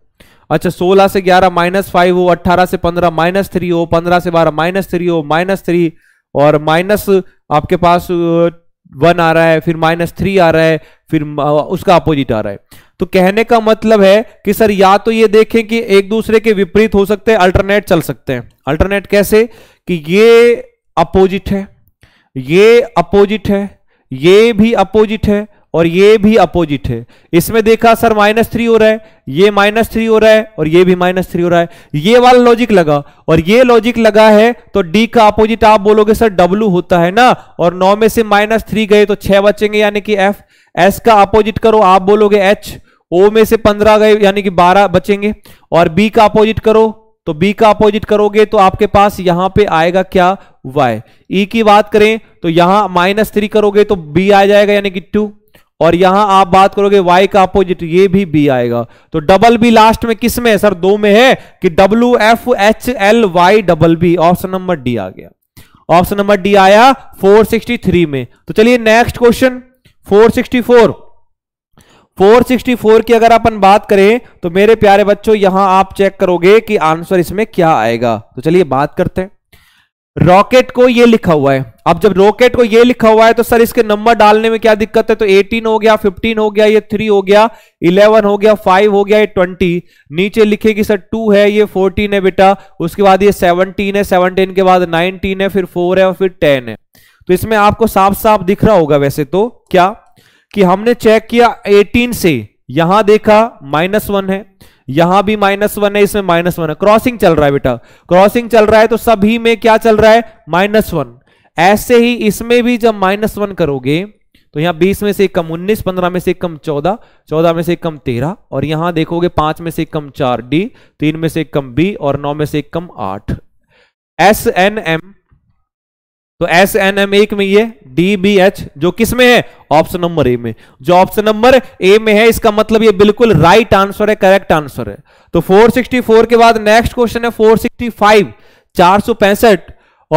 Speaker 1: अच्छा 16 से 11 माइनस फाइव हो 18 से 15 माइनस थ्री हो 15 से 12 माइनस थ्री हो माइनस थ्री और माइनस आपके पास वन uh, आ रहा है फिर माइनस थ्री आ रहा है फिर uh, उसका अपोजिट आ रहा है तो कहने का मतलब है कि सर या तो ये देखें कि एक दूसरे के विपरीत हो सकते हैं अल्टरनेट चल सकते हैं अल्टरनेट कैसे कि ये अपोजिट है ये अपोजिट है ये भी अपोजिट है और ये भी अपोजिट है इसमें देखा सर माइनस थ्री हो रहा है ये माइनस थ्री हो रहा है और ये भी माइनस थ्री हो रहा है ये वाला लॉजिक लगा और ये लॉजिक लगा है तो डी का अपोजिट आप बोलोगे सर डब्ल्यू होता है ना और नौ में से माइनस थ्री गए तो छह बचेंगे यानी कि एफ एस का अपोजिट करो आप बोलोगे एच ओ में से पंद्रह गए यानी कि बारह बचेंगे और बी का अपोजिट करो तो बी का अपोजिट करोगे तो आपके पास यहां पे आएगा क्या वाई ई e की बात करें तो यहां माइनस थ्री करोगे तो बी आ जाएगा यानी कि टू और यहां आप बात करोगे y का अपोजिट ये भी b आएगा तो डबल बी लास्ट में किस में है सर दो में है कि W F H L Y double B option number D आ गया ऑप्शन नंबर डी आया 463 में तो चलिए नेक्स्ट क्वेश्चन 464 464 की अगर अपन बात करें तो मेरे प्यारे बच्चों यहां आप चेक करोगे कि आंसर इसमें क्या आएगा तो चलिए बात करते हैं रॉकेट को ये लिखा हुआ है अब जब रॉकेट को ये लिखा हुआ है तो सर इसके नंबर डालने में क्या दिक्कत है तो 18 हो गया 15 हो गया ये 3 हो गया 11 हो गया 5 हो गया ये 20 नीचे लिखे कि सर 2 है ये 14 है बेटा उसके बाद ये 17 है 17 के बाद 19 है फिर 4 है और फिर 10 है तो इसमें आपको साफ साफ दिख रहा होगा वैसे तो क्या कि हमने चेक किया एटीन से यहां देखा माइनस वन है यहां भी माइनस वन है इसमें माइनस वन है क्रॉसिंग चल रहा है बेटा क्रॉसिंग चल रहा है तो सभी में क्या चल रहा है माइनस वन ऐसे ही इसमें भी जब माइनस वन करोगे तो यहां बीस में से कम उन्नीस पंद्रह में से कम चौदह चौदह में से कम तेरह और यहां देखोगे पांच में से कम चार डी तीन में से कम बी और नौ में से कम आठ एस एन एम तो एस एन एम एक में ये डी बी एच जो किस में है ऑप्शन नंबर ए में जो ऑप्शन नंबर ए में है इसका मतलब ये बिल्कुल राइट आंसर है करेक्ट आंसर है तो 464 के बाद नेक्स्ट क्वेश्चन है 465 465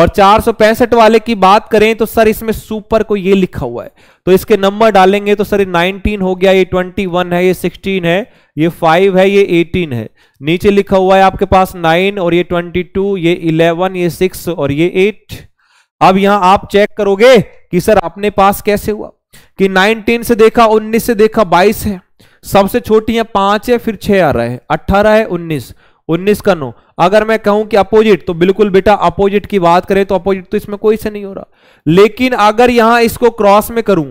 Speaker 1: और 465 वाले की बात करें तो सर इसमें सुपर को ये लिखा हुआ है तो इसके नंबर डालेंगे तो सर 19 हो गया ये 21 है ये 16 है ये 5 है ये 18 है नीचे लिखा हुआ है आपके पास 9 और ये 22 ये 11 ये 6 और ये एट अब यहां आप चेक करोगे कि सर अपने पास कैसे हुआ कि 19 से देखा 19 से देखा 22 है सबसे छोटी है पांच है फिर छह आ रहा है अट्ठारह है उन्नीस उन्नीस का नो अगर मैं कहूं कि अपोजिट तो बिल्कुल बेटा अपोजिट की बात करें तो अपोजिट तो इसमें कोई से नहीं हो रहा लेकिन अगर यहां इसको क्रॉस में करूं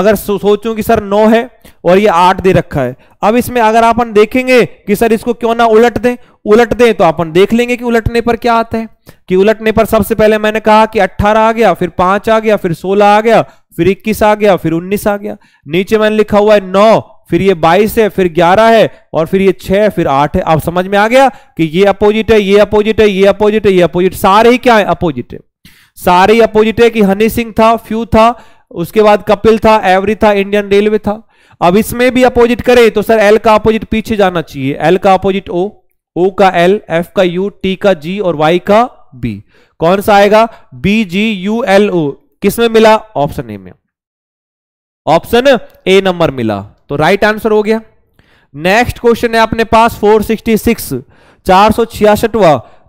Speaker 1: अगर सो, सोचूं कि सर नौ है और ये आठ दे रखा है अब इसमें अगर आप देखेंगे कि सर इसको क्यों ना उलट दें उलट दें तो अपन देख लेंगे कि उलटने पर क्या आता है कि उलटने पर सबसे पहले मैंने कहा कि 18 आ गया फिर 5 आ गया फिर 16 आ गया फिर 21 आ गया फिर 19 आ गया नीचे मैंने लिखा हुआ है 9 फिर ये 22 है फिर 11 है और फिर ये 6 फिर 8 है अब समझ में आ गया कि ये अपोजिट है ये अपोजिट है ये अपोजिट है ये अपोजिट सारे ही क्या है अपोजिट है सारे ही अपोजिट है कि हनी सिंह था फ्यू था उसके बाद कपिल था एवरी था इंडियन रेलवे था अब इसमें भी अपोजिट करें तो सर एल का अपोजिट पीछे जाना चाहिए एल का अपोजिट ओ ओ का एल एफ का यू टी का जी और वाई का बी कौन सा आएगा B G U L O किस में मिला ऑप्शन ए में ऑप्शन ए नंबर मिला तो राइट right आंसर हो गया नेक्स्ट क्वेश्चन है अपने पास 466 सौ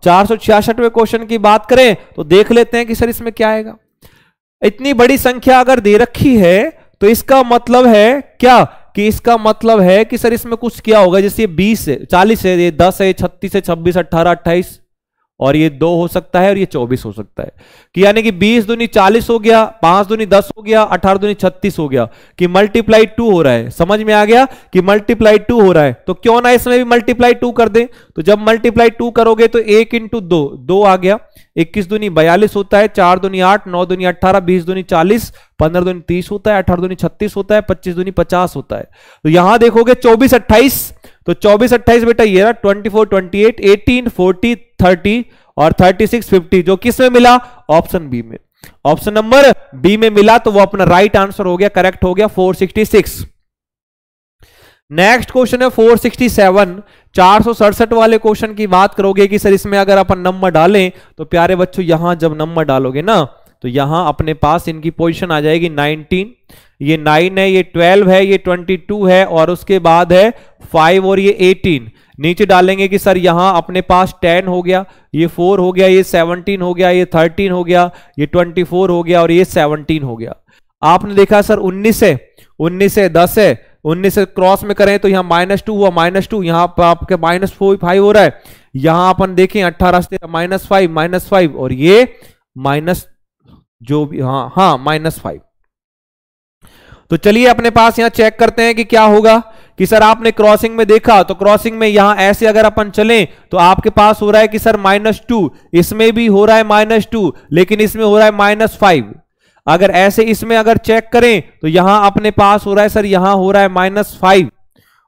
Speaker 1: 466वें क्वेश्चन की बात करें तो देख लेते हैं कि सर इसमें क्या आएगा इतनी बड़ी संख्या अगर दे रखी है तो इसका मतलब है क्या कि इसका मतलब है कि सर इसमें कुछ क्या होगा जैसे ये बीस है चालीस है ये दस है छत्तीस है छब्बीस अट्ठारह अट्ठाईस और ये दो हो सकता है और ये चौबीस हो सकता है कि यानी कि बीस दुनी चालीस हो गया पांच दुनी दस हो गया अठारह दुनी छत्तीस हो गया कि मल्टीप्लाई टू हो रहा है समझ में आ गया कि मल्टीप्लाई टू हो रहा है तो क्यों ना इसमें भी मल्टीप्लाई टू कर दें तो जब मल्टीप्लाई टू करोगे तो एक इंटू दो, दो आ गया इक्कीस दूनी बयालीस होता है चार दूनी आठ नौ दूनी अट्ठारह बीस दूनी चालीस पंद्रह दूनी तीस होता है अठारह दूनी छत्तीस होता है पच्चीस दूनी पचास होता है तो यहां देखोगे चौबीस अट्ठाईस तो चौबीस अट्ठाइस बेटा ये twenty four twenty eight eighteen forty thirty और थर्टी सिक्स फिफ्टी जो किस में मिला ऑप्शन बी में ऑप्शन नंबर बी में मिला तो वो अपना राइट right आंसर हो गया करेक्ट हो गया four sixty six next question है फोर सिक्सटी सेवन चार वाले क्वेश्चन की बात करोगे कि सर इसमें अगर अपन नंबर डालें तो प्यारे बच्चों यहां जब नंबर डालोगे ना तो यहां अपने पास इनकी पोजीशन आ जाएगी 19 ये 9 है ये 12 है ये 22 है और उसके बाद है 5 और ये 18 नीचे डालेंगे कि सर यहां अपने पास 10 हो गया ये 4 हो गया ये 17 हो गया ये 13 हो गया ये 24 हो गया और ये 17 हो गया आपने देखा सर 19 है 19 है 10 है उन्नीस से क्रॉस में करें तो यहाँ माइनस टू हुआ माइनस टू यहाँ पर आपके माइनस फोर फाइव हो रहा है यहां अपन देखें अट्ठारह से माइनस फाइव माइनस फाइव और ये माइनस जो भी हाँ हाँ माइनस फाइव तो चलिए अपने पास यहाँ चेक करते हैं कि क्या होगा कि सर आपने क्रॉसिंग में देखा तो क्रॉसिंग में यहां ऐसे अगर अपन चलें तो आपके पास हो रहा है कि सर माइनस टू इसमें भी हो रहा है माइनस टू लेकिन इसमें हो रहा है माइनस फाइव अगर ऐसे इसमें अगर चेक करें तो यहां अपने पास हो रहा है सर यहां हो रहा है माइनस फाइव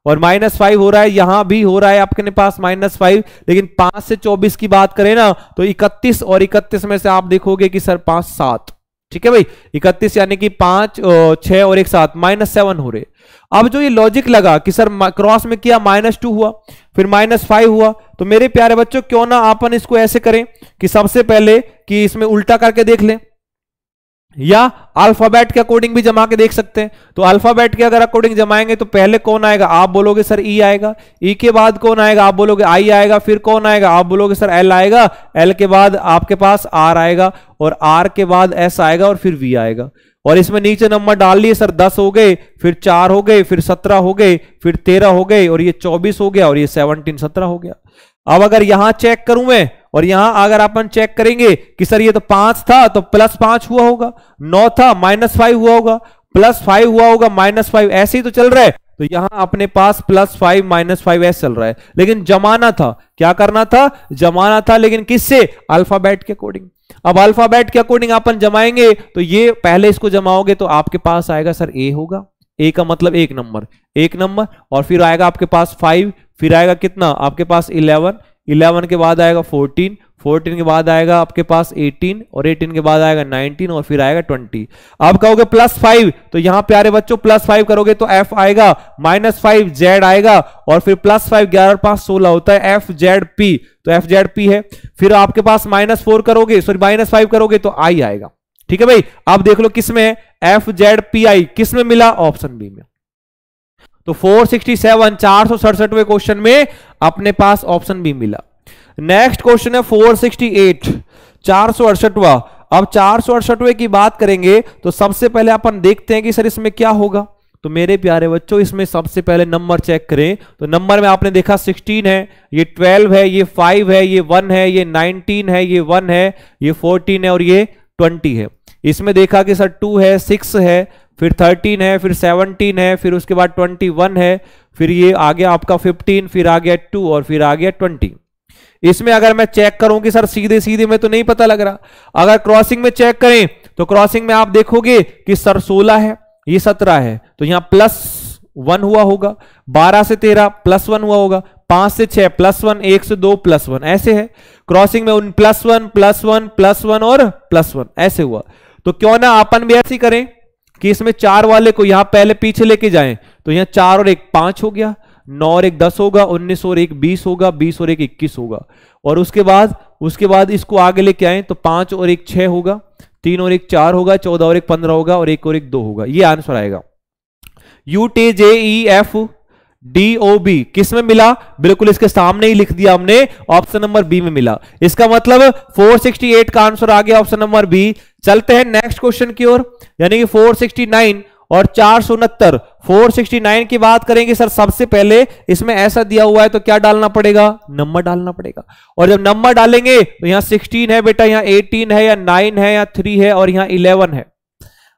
Speaker 1: और माइनस फाइव हो रहा है यहां भी हो रहा है आपके पास माइनस फाइव लेकिन पांच से चौबीस की बात करें ना तो इकतीस और इकतीस में से आप देखोगे कि सर पांच सात ठीक है भाई इकतीस यानी कि पांच छह और एक सात माइनस सेवन हो रहे अब जो ये लॉजिक लगा कि सर क्रॉस में किया माइनस टू हुआ फिर माइनस फाइव हुआ तो मेरे प्यारे बच्चों क्यों ना अपन इसको ऐसे करें कि सबसे पहले कि इसमें उल्टा करके देख लें या अल्फाबेट के अकॉर्डिंग भी जमा के देख सकते हैं तो अल्फाबेट के अगर अकॉर्डिंग जमाएंगे तो पहले कौन आएगा आप बोलोगे सर ई e आएगा ई e के बाद कौन आएगा आप बोलोगे आई आएगा फिर कौन आएगा आप बोलोगे सर एल आएगा एल के बाद आपके पास आर आएगा और आर के बाद एस आएगा और फिर वी आएगा और इसमें नीचे नंबर डाल लिए सर दस हो गए फिर चार हो गए फिर सत्रह हो गए फिर तेरह हो गए और ये चौबीस हो गया और ये सेवनटीन सत्रह हो गया अब अगर यहां चेक करूं मैं और यहां अगर अपन चेक करेंगे कि सर ये तो पांच था तो प्लस पांच हुआ होगा नौ था माइनस फाइव हुआ होगा प्लस फाइव हुआ होगा माइनस फाइव ऐसे ही तो चल रहा है तो यहां अपने पास प्लस फाइव माइनस फाइव ऐसे चल रहा है लेकिन जमाना था क्या करना था जमाना था लेकिन किससे अल्फाबेट के अकॉर्डिंग अब अल्फाबेट के अकॉर्डिंग अपन जमाएंगे तो ये पहले इसको जमाओगे तो आपके पास आएगा सर ए होगा ए का मतलब एक नंबर एक नंबर और फिर आएगा आपके पास फाइव फिर आएगा कितना आपके पास इलेवन इलेवन के बाद आएगा फोर्टीन फोर्टीन के बाद आएगा आपके पास एटीन और एटीन के बाद आएगा नाइनटीन और फिर आएगा ट्वेंटी आप कहोगे प्लस फाइव तो यहां प्यारे बच्चों प्लस फाइव करोगे तो एफ आएगा माइनस फाइव जेड आएगा और फिर प्लस फाइव ग्यारह पांच सोलह होता है एफ जेड पी तो एफ जेड पी है फिर आपके पास माइनस फोर करोगे सॉरी माइनस फाइव करोगे तो आई आएगा ठीक है भाई आप देख लो किसमें है एफ जेड पी आई किसमें मिला ऑप्शन बी में तो 467 चार सौ क्वेश्चन में अपने पास ऑप्शन बी मिला नेक्स्ट क्वेश्चन है 468 चार सौ अड़सठवा अब चार सौ की बात करेंगे तो सबसे पहले अपन देखते हैं कि सर इसमें क्या होगा तो मेरे प्यारे बच्चों इसमें सबसे पहले नंबर चेक करें तो नंबर में आपने देखा 16 है ये 12 है ये 5 है ये 1 है ये 19 है ये 1 है ये 14 है और ये 20 है इसमें देखा कि सर 2 है 6 है फिर थर्टीन है फिर सेवनटीन है फिर उसके बाद ट्वेंटी वन है फिर ये आ गया आपका फिफ्टीन फिर आ गया टू और फिर आ गया ट्वेंटी इसमें अगर मैं चेक करूं कि सर सीधे सीधे में तो नहीं पता लग रहा अगर क्रॉसिंग में चेक करें तो क्रॉसिंग में आप देखोगे कि सर सोलह है ये सत्रह है तो यहां प्लस वन हुआ होगा बारह से तेरह प्लस वन हुआ होगा पांच से छह प्लस वन एक से दो प्लस वन ऐसे है क्रॉसिंग में उन plus one plus one plus one और प्लस वन ऐसे हुआ तो क्यों ना अपन भी ऐसी करें कि इसमें चार वाले को यहां पहले पीछे लेके जाएं तो यहां चार और एक पांच हो गया नौ और एक दस होगा उन्नीस और एक बीस होगा बीस और एक इक्कीस होगा और उसके बाद उसके बाद इसको आगे लेके आए तो पांच और एक छह होगा तीन और एक चार होगा चौदह और एक पंद्रह होगा और एक और एक दो होगा ये आंसर आएगा U T J E F DOB किस में मिला बिल्कुल इसके सामने ही लिख दिया हमने ऑप्शन नंबर बी में मिला इसका मतलब 468 का आंसर आ गया ऑप्शन नंबर बी चलते हैं नेक्स्ट क्वेश्चन की ओर यानी कि 469 और चार सौ उनहत्तर फोर सिक्सटी नाइन की बात करेंगे सर सबसे पहले इसमें ऐसा दिया हुआ है तो क्या डालना पड़ेगा नंबर डालना पड़ेगा और जब नंबर डालेंगे तो यहां सिक्सटीन है बेटा यहां एटीन है या नाइन है या थ्री है और यहां इलेवन है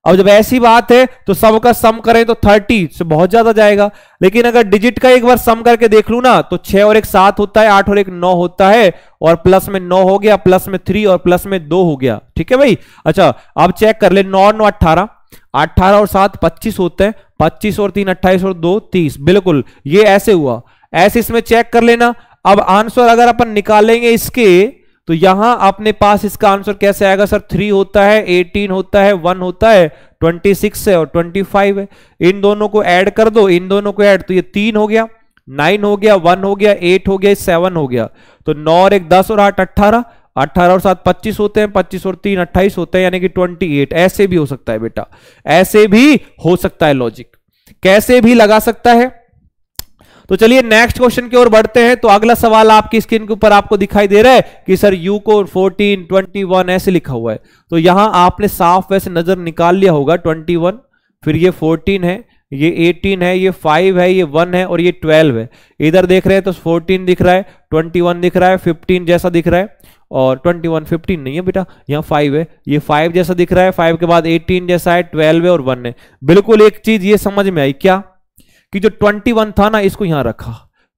Speaker 1: अब जब ऐसी बात है तो सब का सम करें तो थर्टी से बहुत ज्यादा जाएगा लेकिन अगर डिजिट का एक बार सम करके देख लू ना तो छह और एक सात होता है आठ और एक नौ होता है और प्लस में नौ हो गया प्लस में थ्री और प्लस में दो हो गया ठीक है भाई अच्छा अब चेक कर ले नौ नौ अट्ठारह अट्ठारह और सात पच्चीस होते हैं पच्चीस और तीन अट्ठाईस और दो तीस बिल्कुल ये ऐसे हुआ ऐसे इसमें चेक कर लेना अब आंसर अगर अपन निकालेंगे इसके तो यहां आपने पास इसका आंसर कैसे आएगा सर थ्री होता है एटीन होता है वन होता है ट्वेंटी सिक्स है और ट्वेंटी फाइव है इन दोनों को ऐड कर दो इन दोनों को ऐड तो ये तीन हो गया नाइन हो गया वन हो गया एट हो गया सेवन हो गया तो नौ और एक दस और आठ अट्ठारह अट्ठारह और सात पच्चीस होते हैं पच्चीस और तीन अट्ठाईस होते हैं यानी कि ट्वेंटी एट ऐसे भी हो सकता है बेटा ऐसे भी हो सकता है लॉजिक कैसे भी लगा सकता है तो चलिए नेक्स्ट क्वेश्चन की ओर बढ़ते हैं तो अगला सवाल आपकी स्क्रीन के ऊपर आपको दिखाई दे रहा है कि सर यू को 14, 21 ऐसे लिखा हुआ है तो यहां आपने साफ वैसे नजर निकाल लिया होगा 21 फिर ये 14 है ये 18 है ये 5 है ये 1 है और ये 12 है इधर देख रहे हैं तो 14 दिख रहा है वन दिख रहा है फिफ्टीन जैसा दिख रहा है और वन फिफ्टीन नहीं है बेटा यहाँ फाइव है ये फाइव जैसा दिख रहा है फाइव के बाद एटीन जैसा है ट्वेल्व है और वन है बिल्कुल एक चीज ये समझ में आई क्या कि जो 21 था ना इसको यहां रखा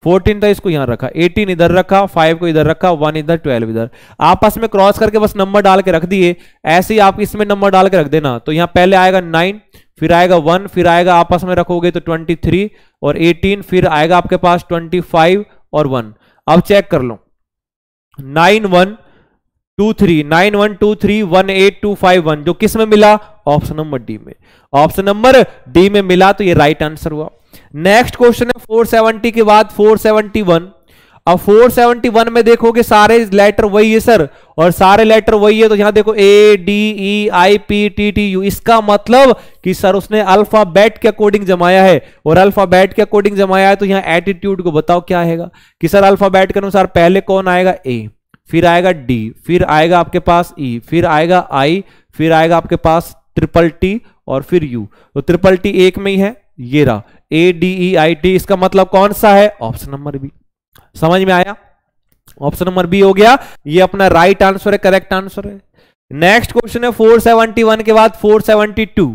Speaker 1: 14 था इसको यहां रखा 18 इधर रखा 5 को इधर रखा 1 इधर 12 इधर आपस में क्रॉस करके बस नंबर डाल के रख दिए ऐसे ही आप इसमें नंबर डाल के रख देना तो यहां पहले आएगा 9 फिर आएगा 1 फिर आएगा आपस में रखोगे तो 23 और 18 फिर आएगा आपके पास 25 और 1 अब चेक कर लो nine one two three nine one two three one eight two five one जो किस में मिला ऑप्शन नंबर डी में ऑप्शन नंबर डी में मिला तो ये राइट आंसर हुआ नेक्स्ट क्वेश्चन है 470 के बाद 471 अब 471 में देखोगे सारे लेटर वही है सर और सारे लेटर वही है तो यहां देखो A D E I P T T U इसका मतलब कि सर उसने अल्फाबेट के अकॉर्डिंग जमाया है और अल्फाबेट के अकॉर्डिंग जमाया है तो यहां एटीट्यूड को बताओ क्या आएगा कि सर अल्फाबेट के अनुसार पहले कौन आएगा ए फिर आएगा डी फिर आएगा आपके पास ई e. फिर आएगा आई फिर आएगा आपके पास ट्रिपल टी और फिर यू तो ट्रिपल टी एक में ही है ये रहा ए डी ई आई टी इसका मतलब कौन सा है ऑप्शन नंबर बी समझ में आया ऑप्शन नंबर बी हो गया ये अपना राइट आंसर है करेक्ट आंसर है नेक्स्ट क्वेश्चन है 471 के बाद 472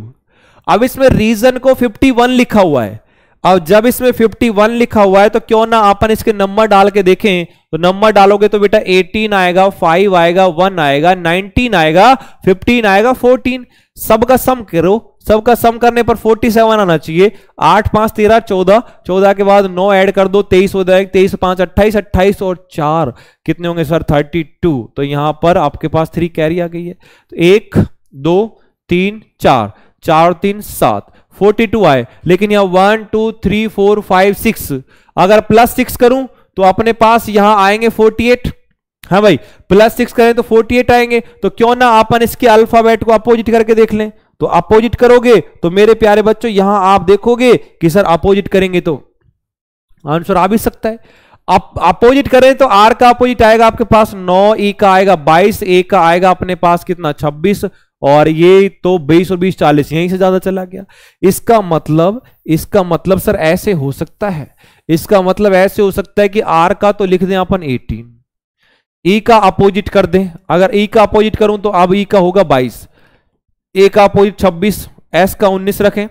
Speaker 1: अब इसमें रीजन को 51 लिखा हुआ है अब जब इसमें 51 लिखा हुआ है तो क्यों ना अपन इसके नंबर डाल के देखें तो नंबर डालोगे तो बेटा 18 आएगा 5 आएगा 1 आएगा 19 आएगा 15 आएगा 14 सबका सम करो सबका सम करने पर 47 आना चाहिए आठ पांच तेरह चौदह चौदह के बाद नौ ऐड कर दो तेईस हो जाएगा तेईस पांच अट्ठाईस अट्ठाईस और चार कितने होंगे सर 32 तो यहां पर आपके पास थ्री कैरी आ गई है तो एक दो तीन चार चार तीन सात 42 आए लेकिन यहां one two three four five six अगर प्लस सिक्स करूं तो अपने पास यहां आएंगे एट हाँ भाई प्लस सिक्स करें तो फोर्टी एट आएंगे तो क्यों ना अपन इसके अल्फाबेट को अपोजिट करके देख लें तो अपोजिट करोगे तो मेरे प्यारे बच्चों यहां आप देखोगे कि सर अपोजिट करेंगे तो आंसर आ भी सकता है आप अपोजिट करें तो आर का अपोजिट आएगा आपके पास नौ ई e का आएगा बाईस ए का आएगा अपने पास कितना छब्बीस और ये तो बीस और बीस चालीस यहीं से ज्यादा चला गया इसका मतलब इसका मतलब सर ऐसे हो सकता है इसका मतलब ऐसे हो सकता है कि आर का तो लिख दें अपन एटीन ई e का अपोजिट कर दें अगर ई e का अपोजिट करूं तो अब ई e का होगा 22 ए का अपोजिट 26 एस का 19 रखें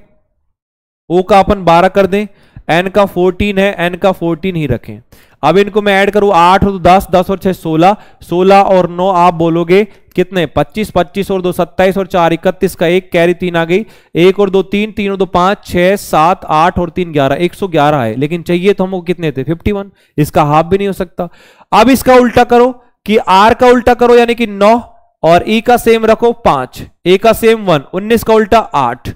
Speaker 1: ओ का अपन 12 कर दें एन का फोर्टीन है एन का फोर्टीन ही रखें अब इनको मैं ऐड करूं आठ और दस दस और छह सोलह सोलह और नौ आप बोलोगे कितने पच्चीस पच्चीस और दो सत्ताईस और चार इकतीस का एक कैरी तीन आ गई एक और दो तीन तीन और दो पांच छह सात आठ और तीन ग्यारह एक सौ ग्यारह है लेकिन चाहिए तो हमको कितने थे फिफ्टी वन इसका हाफ भी नहीं हो सकता अब इसका उल्टा करो कि आर का उल्टा करो यानी कि नौ और ई e का सेम रखो पांच ए का सेम वन उन्नीस का उल्टा आठ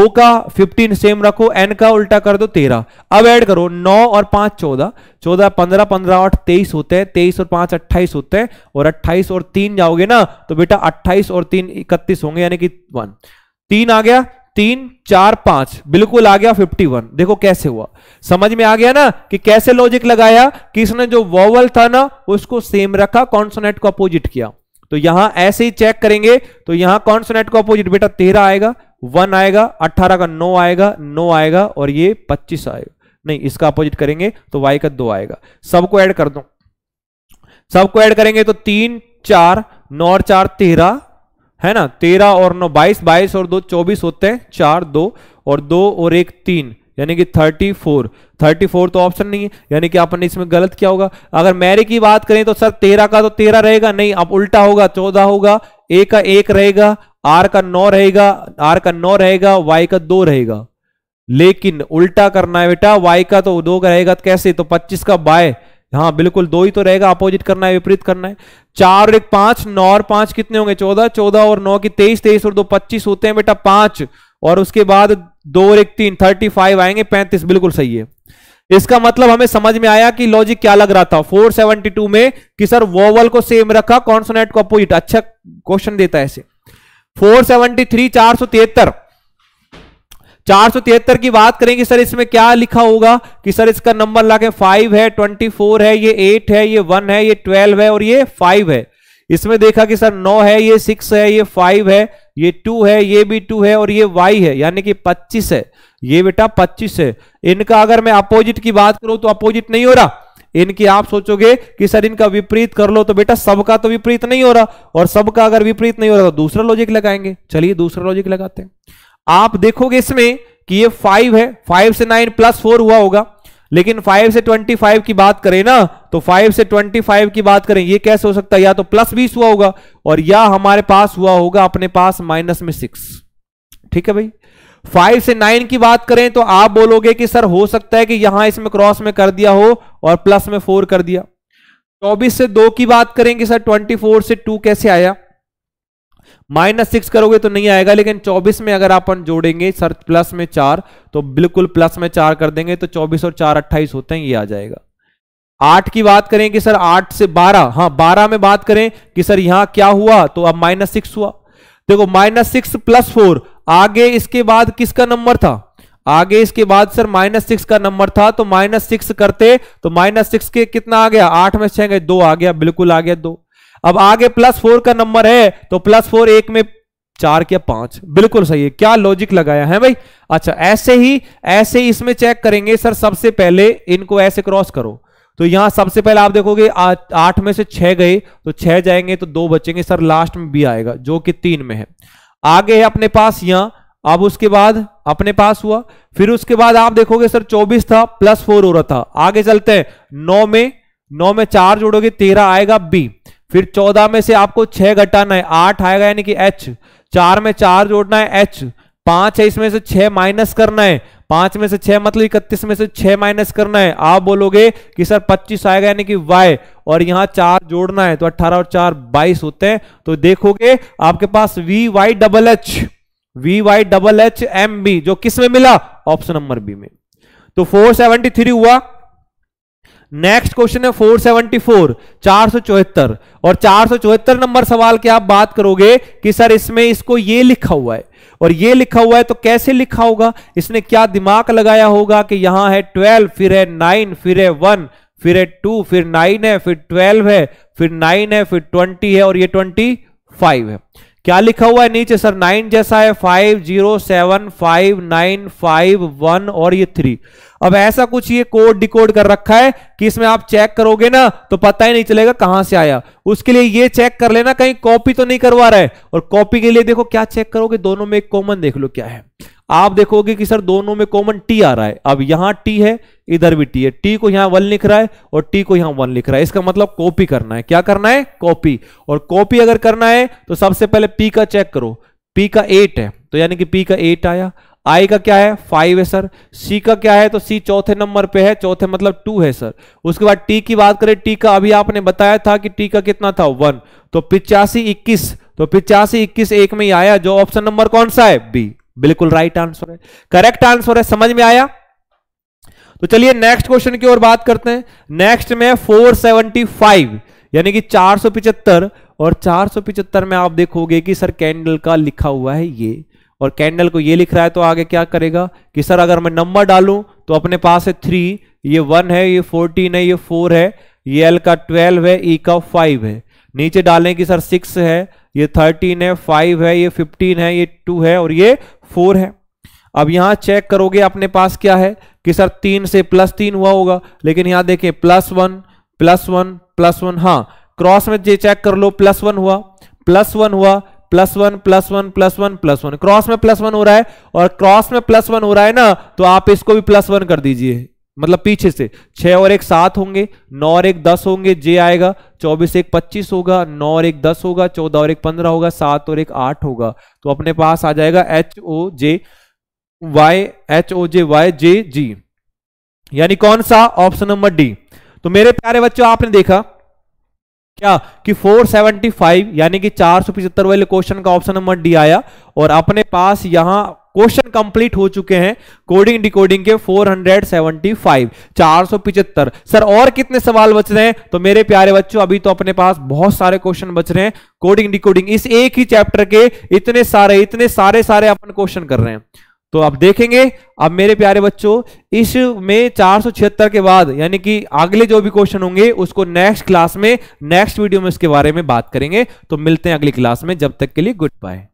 Speaker 1: ओ का 15 सेम रखो एन का उल्टा कर दो 13 अब ऐड करो 9 और 5 14 14 15 15 आठ 23 होते हैं 23 और 5 28 होते हैं और 28 और 3 जाओगे ना तो बेटा 28 और 3 इकतीस होंगे यानी कि 1 तीन आ गया तीन चार पांच बिल्कुल आ गया 51 देखो कैसे हुआ समझ में आ गया ना कि कैसे लॉजिक लगाया कि इसने जो वॉवल था ना उसको सेम रखा कॉन्सोनेट को अपोजिट किया तो यहां ऐसे ही चेक करेंगे तो यहां कॉन्सोनेट को अपोजिट बेटा तेरह आएगा वन आएगा अट्ठारह का नो आएगा नो आएगा और ये पच्चीस आएगा नहीं इसका अपोजिट करेंगे तो वाई का दो आएगा सबको ऐड कर दो सबको ऐड करेंगे तो तीन चार नौ और चार तेरह है ना तेरह और नौ बाईस बाईस और दो चौबीस होते हैं चार दो और दो और एक तीन यानी कि थर्टी फोर थर्टी फोर तो ऑप्शन नहीं है यानी कि आपने इसमें गलत क्या होगा अगर मैरी की बात करें तो सर तेरह का तो तेरह रहेगा नहीं अब उल्टा होगा चौदह होगा एक का एक रहेगा आर का नौ रहेगा आर का नौ रहेगा वाई का दो रहेगा लेकिन उल्टा करना है बेटा वाई का तो दो रहेगा तो कैसे तो पच्चीस का बाय हाँ बिल्कुल दो ही तो रहेगा अपोजिट करना है विपरीत करना है चार और एक पांच नौ और पांच कितने होंगे चौदह चौदह और नौ की तेईस तेईस और दो पच्चीस होते हैं बेटा पांच और उसके बाद दो और एक तीन थर्टी फाइव आएंगे पैंतीस बिल्कुल सही है इसका मतलब हमें समझ में आया कि लॉजिक क्या लग रहा था टू में कि सर वोवल को सेम रखा कॉन्सोनेट को अपोजिट अच्छा क्वेश्चन देता है ऐसे फोर सेवेंटी थ्री चार सौ तिहत्तर चार सौ तिहत्तर की बात करेंगे सर इसमें क्या लिखा होगा कि सर इसका नंबर लाके फाइव है ट्वेंटी फोर है ये एट है ये वन है ये ट्वेल्व है और ये फाइव है इसमें देखा कि सर नौ है ये सिक्स है ये फाइव है ये टू है ये भी टू है और ये वाई है यानी कि पच्चीस है ये बेटा पच्चीस है इनका अगर मैं अपोजिट की बात करूं तो अपोजिट नहीं हो रहा इनकी आप सोचोगे कि सर इनका विपरीत कर लो तो बेटा सबका तो विपरीत नहीं हो रहा और सबका अगर विपरीत नहीं हो रहा तो दूसरा लॉजिक लगाएंगे चलिए दूसरा लॉजिक लगाते हैं आप देखोगे इसमें कि ये फाइव है फाइव से नाइन प्लस फोर हुआ होगा लेकिन फाइव से ट्वेंटी फाइव की बात करें ना तो फाइव से ट्वेंटी फाइव की बात करें ये कैसे हो सकता है या तो प्लस बीस हुआ होगा और या हमारे पास हुआ होगा अपने पास माइनस में सिक्स ठीक है भाई फाइव से नाइन की बात करें तो आप बोलोगे कि सर हो सकता है कि यहां इसमें क्रॉस में कर दिया हो और प्लस में फोर कर दिया चौबीस से दो की बात करेंगे सर ट्वेंटी फोर से टू कैसे आया माइनस सिक्स करोगे तो नहीं आएगा लेकिन चौबीस में अगर अपन जोड़ेंगे सर प्लस में चार तो बिल्कुल प्लस में चार कर देंगे तो चौबीस और चार अट्ठाईस होते हैं ये आ जाएगा आठ की बात करें कि सर आठ से बारह हाँ बारह में बात करें कि सर यहां क्या हुआ तो अब माइनस सिक्स हुआ देखो माइनस सिक्स प्लस फोर आगे इसके बाद किसका नंबर था आगे इसके बाद सर माइनस सिक्स का नंबर था तो माइनस सिक्स करते तो माइनस सिक्स के कितना आ गया आठ में छह गए दो आ गया बिल्कुल आ गया दो अब आगे प्लस फोर का नंबर है तो प्लस फोर एक में चार क्या पांच बिल्कुल सही है क्या लॉजिक लगाया है भाई अच्छा ऐसे ही ऐसे ही इसमें चेक करेंगे सर सबसे पहले इनको ऐसे क्रॉस करो तो यहां सबसे पहले आप देखोगे आठ में से छह गए तो छह जाएंगे तो दो बचेंगे सर लास्ट में भी आएगा जो कि तीन में है आगे है अपने पास यहां अब उसके बाद अपने पास हुआ फिर उसके बाद आप देखोगे सर 24 था प्लस फोर हो रहा था आगे चलते हैं नौ में नौ में चार जोड़ोगे तेरह आएगा बी फिर चौदह में से आपको छह घटाना है आठ आएगा यानी कि एच चार में चार जोड़ना है एच पांच है इसमें से छह माइनस करना है पांच में से छह मतलब इकतीस में से छह माइनस करना है आप बोलोगे कि सर पच्चीस आएगा यानी कि वाई और यहां चार जोड़ना है तो अट्ठारह और चार बाईस होते हैं तो देखोगे आपके पास V Y double H V Y double H M B जो किस में मिला ऑप्शन नंबर बी में तो फोर सेवेंटी थ्री हुआ नेक्स्ट क्वेश्चन है 474 474 और 474 नंबर सवाल की आप बात करोगे कि सर इसमें इसको ये लिखा हुआ है और ये लिखा हुआ है तो कैसे लिखा होगा इसने क्या दिमाग लगाया होगा कि यहां है 12 फिर है 9 फिर है 1 फिर है 2 फिर 9 है फिर 12 है फिर 9 है फिर 20 है और ये 25 है क्या लिखा हुआ है नीचे सर नाइन जैसा है five zero seven five nine five one और ये थ्री अब ऐसा कुछ ये कोड डिकोड कर रखा है कि इसमें आप चेक करोगे ना तो पता ही नहीं चलेगा कहां से आया उसके लिए ये चेक कर लेना कहीं कॉपी तो नहीं करवा रहा है और कॉपी के लिए देखो क्या चेक करोगे दोनों में एक कॉमन देख लो क्या है आप देखोगे कि सर दोनों में कॉमन टी आ रहा है अब यहां टी है इधर भी टी है टी को यहां वन लिख रहा है और टी को यहां वन लिख रहा है इसका मतलब कॉपी करना है क्या करना है कॉपी और कॉपी अगर करना है तो सबसे पहले पी का चेक करो पी का एट है तो यानी कि पी का एट आया आई का क्या है फाइव है सर सी का क्या है तो सी चौथे नंबर पे है चौथे मतलब टू है सर उसके बाद टी की बात करें टी का अभी आपने बताया था कि टी का कितना था वन तो पिचासी इक्कीस तो पिचासी इक्कीस एक में ही आया जो ऑप्शन नंबर कौन सा है बी बिल्कुल राइट आंसर है करेक्ट आंसर है समझ में आया तो चलिए नेक्स्ट क्वेश्चन की ओर बात करते हैं नेक्स्ट में फोर यानी कि चार और चार में आप देखोगे कि सर कैंडल का लिखा हुआ है ये और कैंडल को ये लिख रहा है तो आगे क्या करेगा कि सर अगर मैं नंबर डालूं तो अपने पास है थ्री ये वन है ये फोर्टीन है ये फोर है ये एल का ट्वेल्व है ई e का फाइव है नीचे डालें कि सर सिक्स है ये थर्टीन है फाइव है ये फिफ्टीन है ये टू है और ये फोर है अब यहां चेक करोगे अपने पास क्या है कि सर तीन से प्लस तीन हुआ होगा लेकिन यहां देखिए plus one plus one plus one हाँ क्रॉस में चेक कर लो प्लस वन हुआ प्लस वन हुआ plus one plus one plus one plus one cross में प्लस वन हो रहा है और क्रॉस में प्लस वन हो रहा है ना तो आप इसको भी प्लस वन कर दीजिए मतलब पीछे से छह और एक सात होंगे नौ और एक दस होंगे जे आएगा चौबीस एक पच्चीस होगा नौ और एक दस होगा चौदह और एक पंद्रह होगा सात और एक आठ होगा तो अपने पास आ जाएगा H O J Y H O J Y J G यानी कौन सा ऑप्शन नंबर डी तो मेरे प्यारे बच्चों आपने देखा क्या कि 475 यानी कि चार वाले क्वेश्चन का ऑप्शन नंबर डी आया और अपने पास यहां क्वेश्चन कंप्लीट हो चुके हैं कोडिंग डिकोडिंग के 475 475 सर और कितने सवाल बच रहे हैं तो मेरे प्यारे बच्चों अभी तो अपने पास बहुत सारे क्वेश्चन बच रहे हैं कोडिंग डिकोडिंग इस एक ही चैप्टर के इतने सारे इतने सारे सारे अपन क्वेश्चन कर रहे हैं तो आप देखेंगे अब मेरे प्यारे बच्चों इस में चार के बाद यानी कि अगले जो भी क्वेश्चन होंगे उसको नेक्स्ट क्लास में नेक्स्ट वीडियो में इसके बारे में बात करेंगे तो मिलते हैं अगली क्लास में जब तक के लिए गुड बाय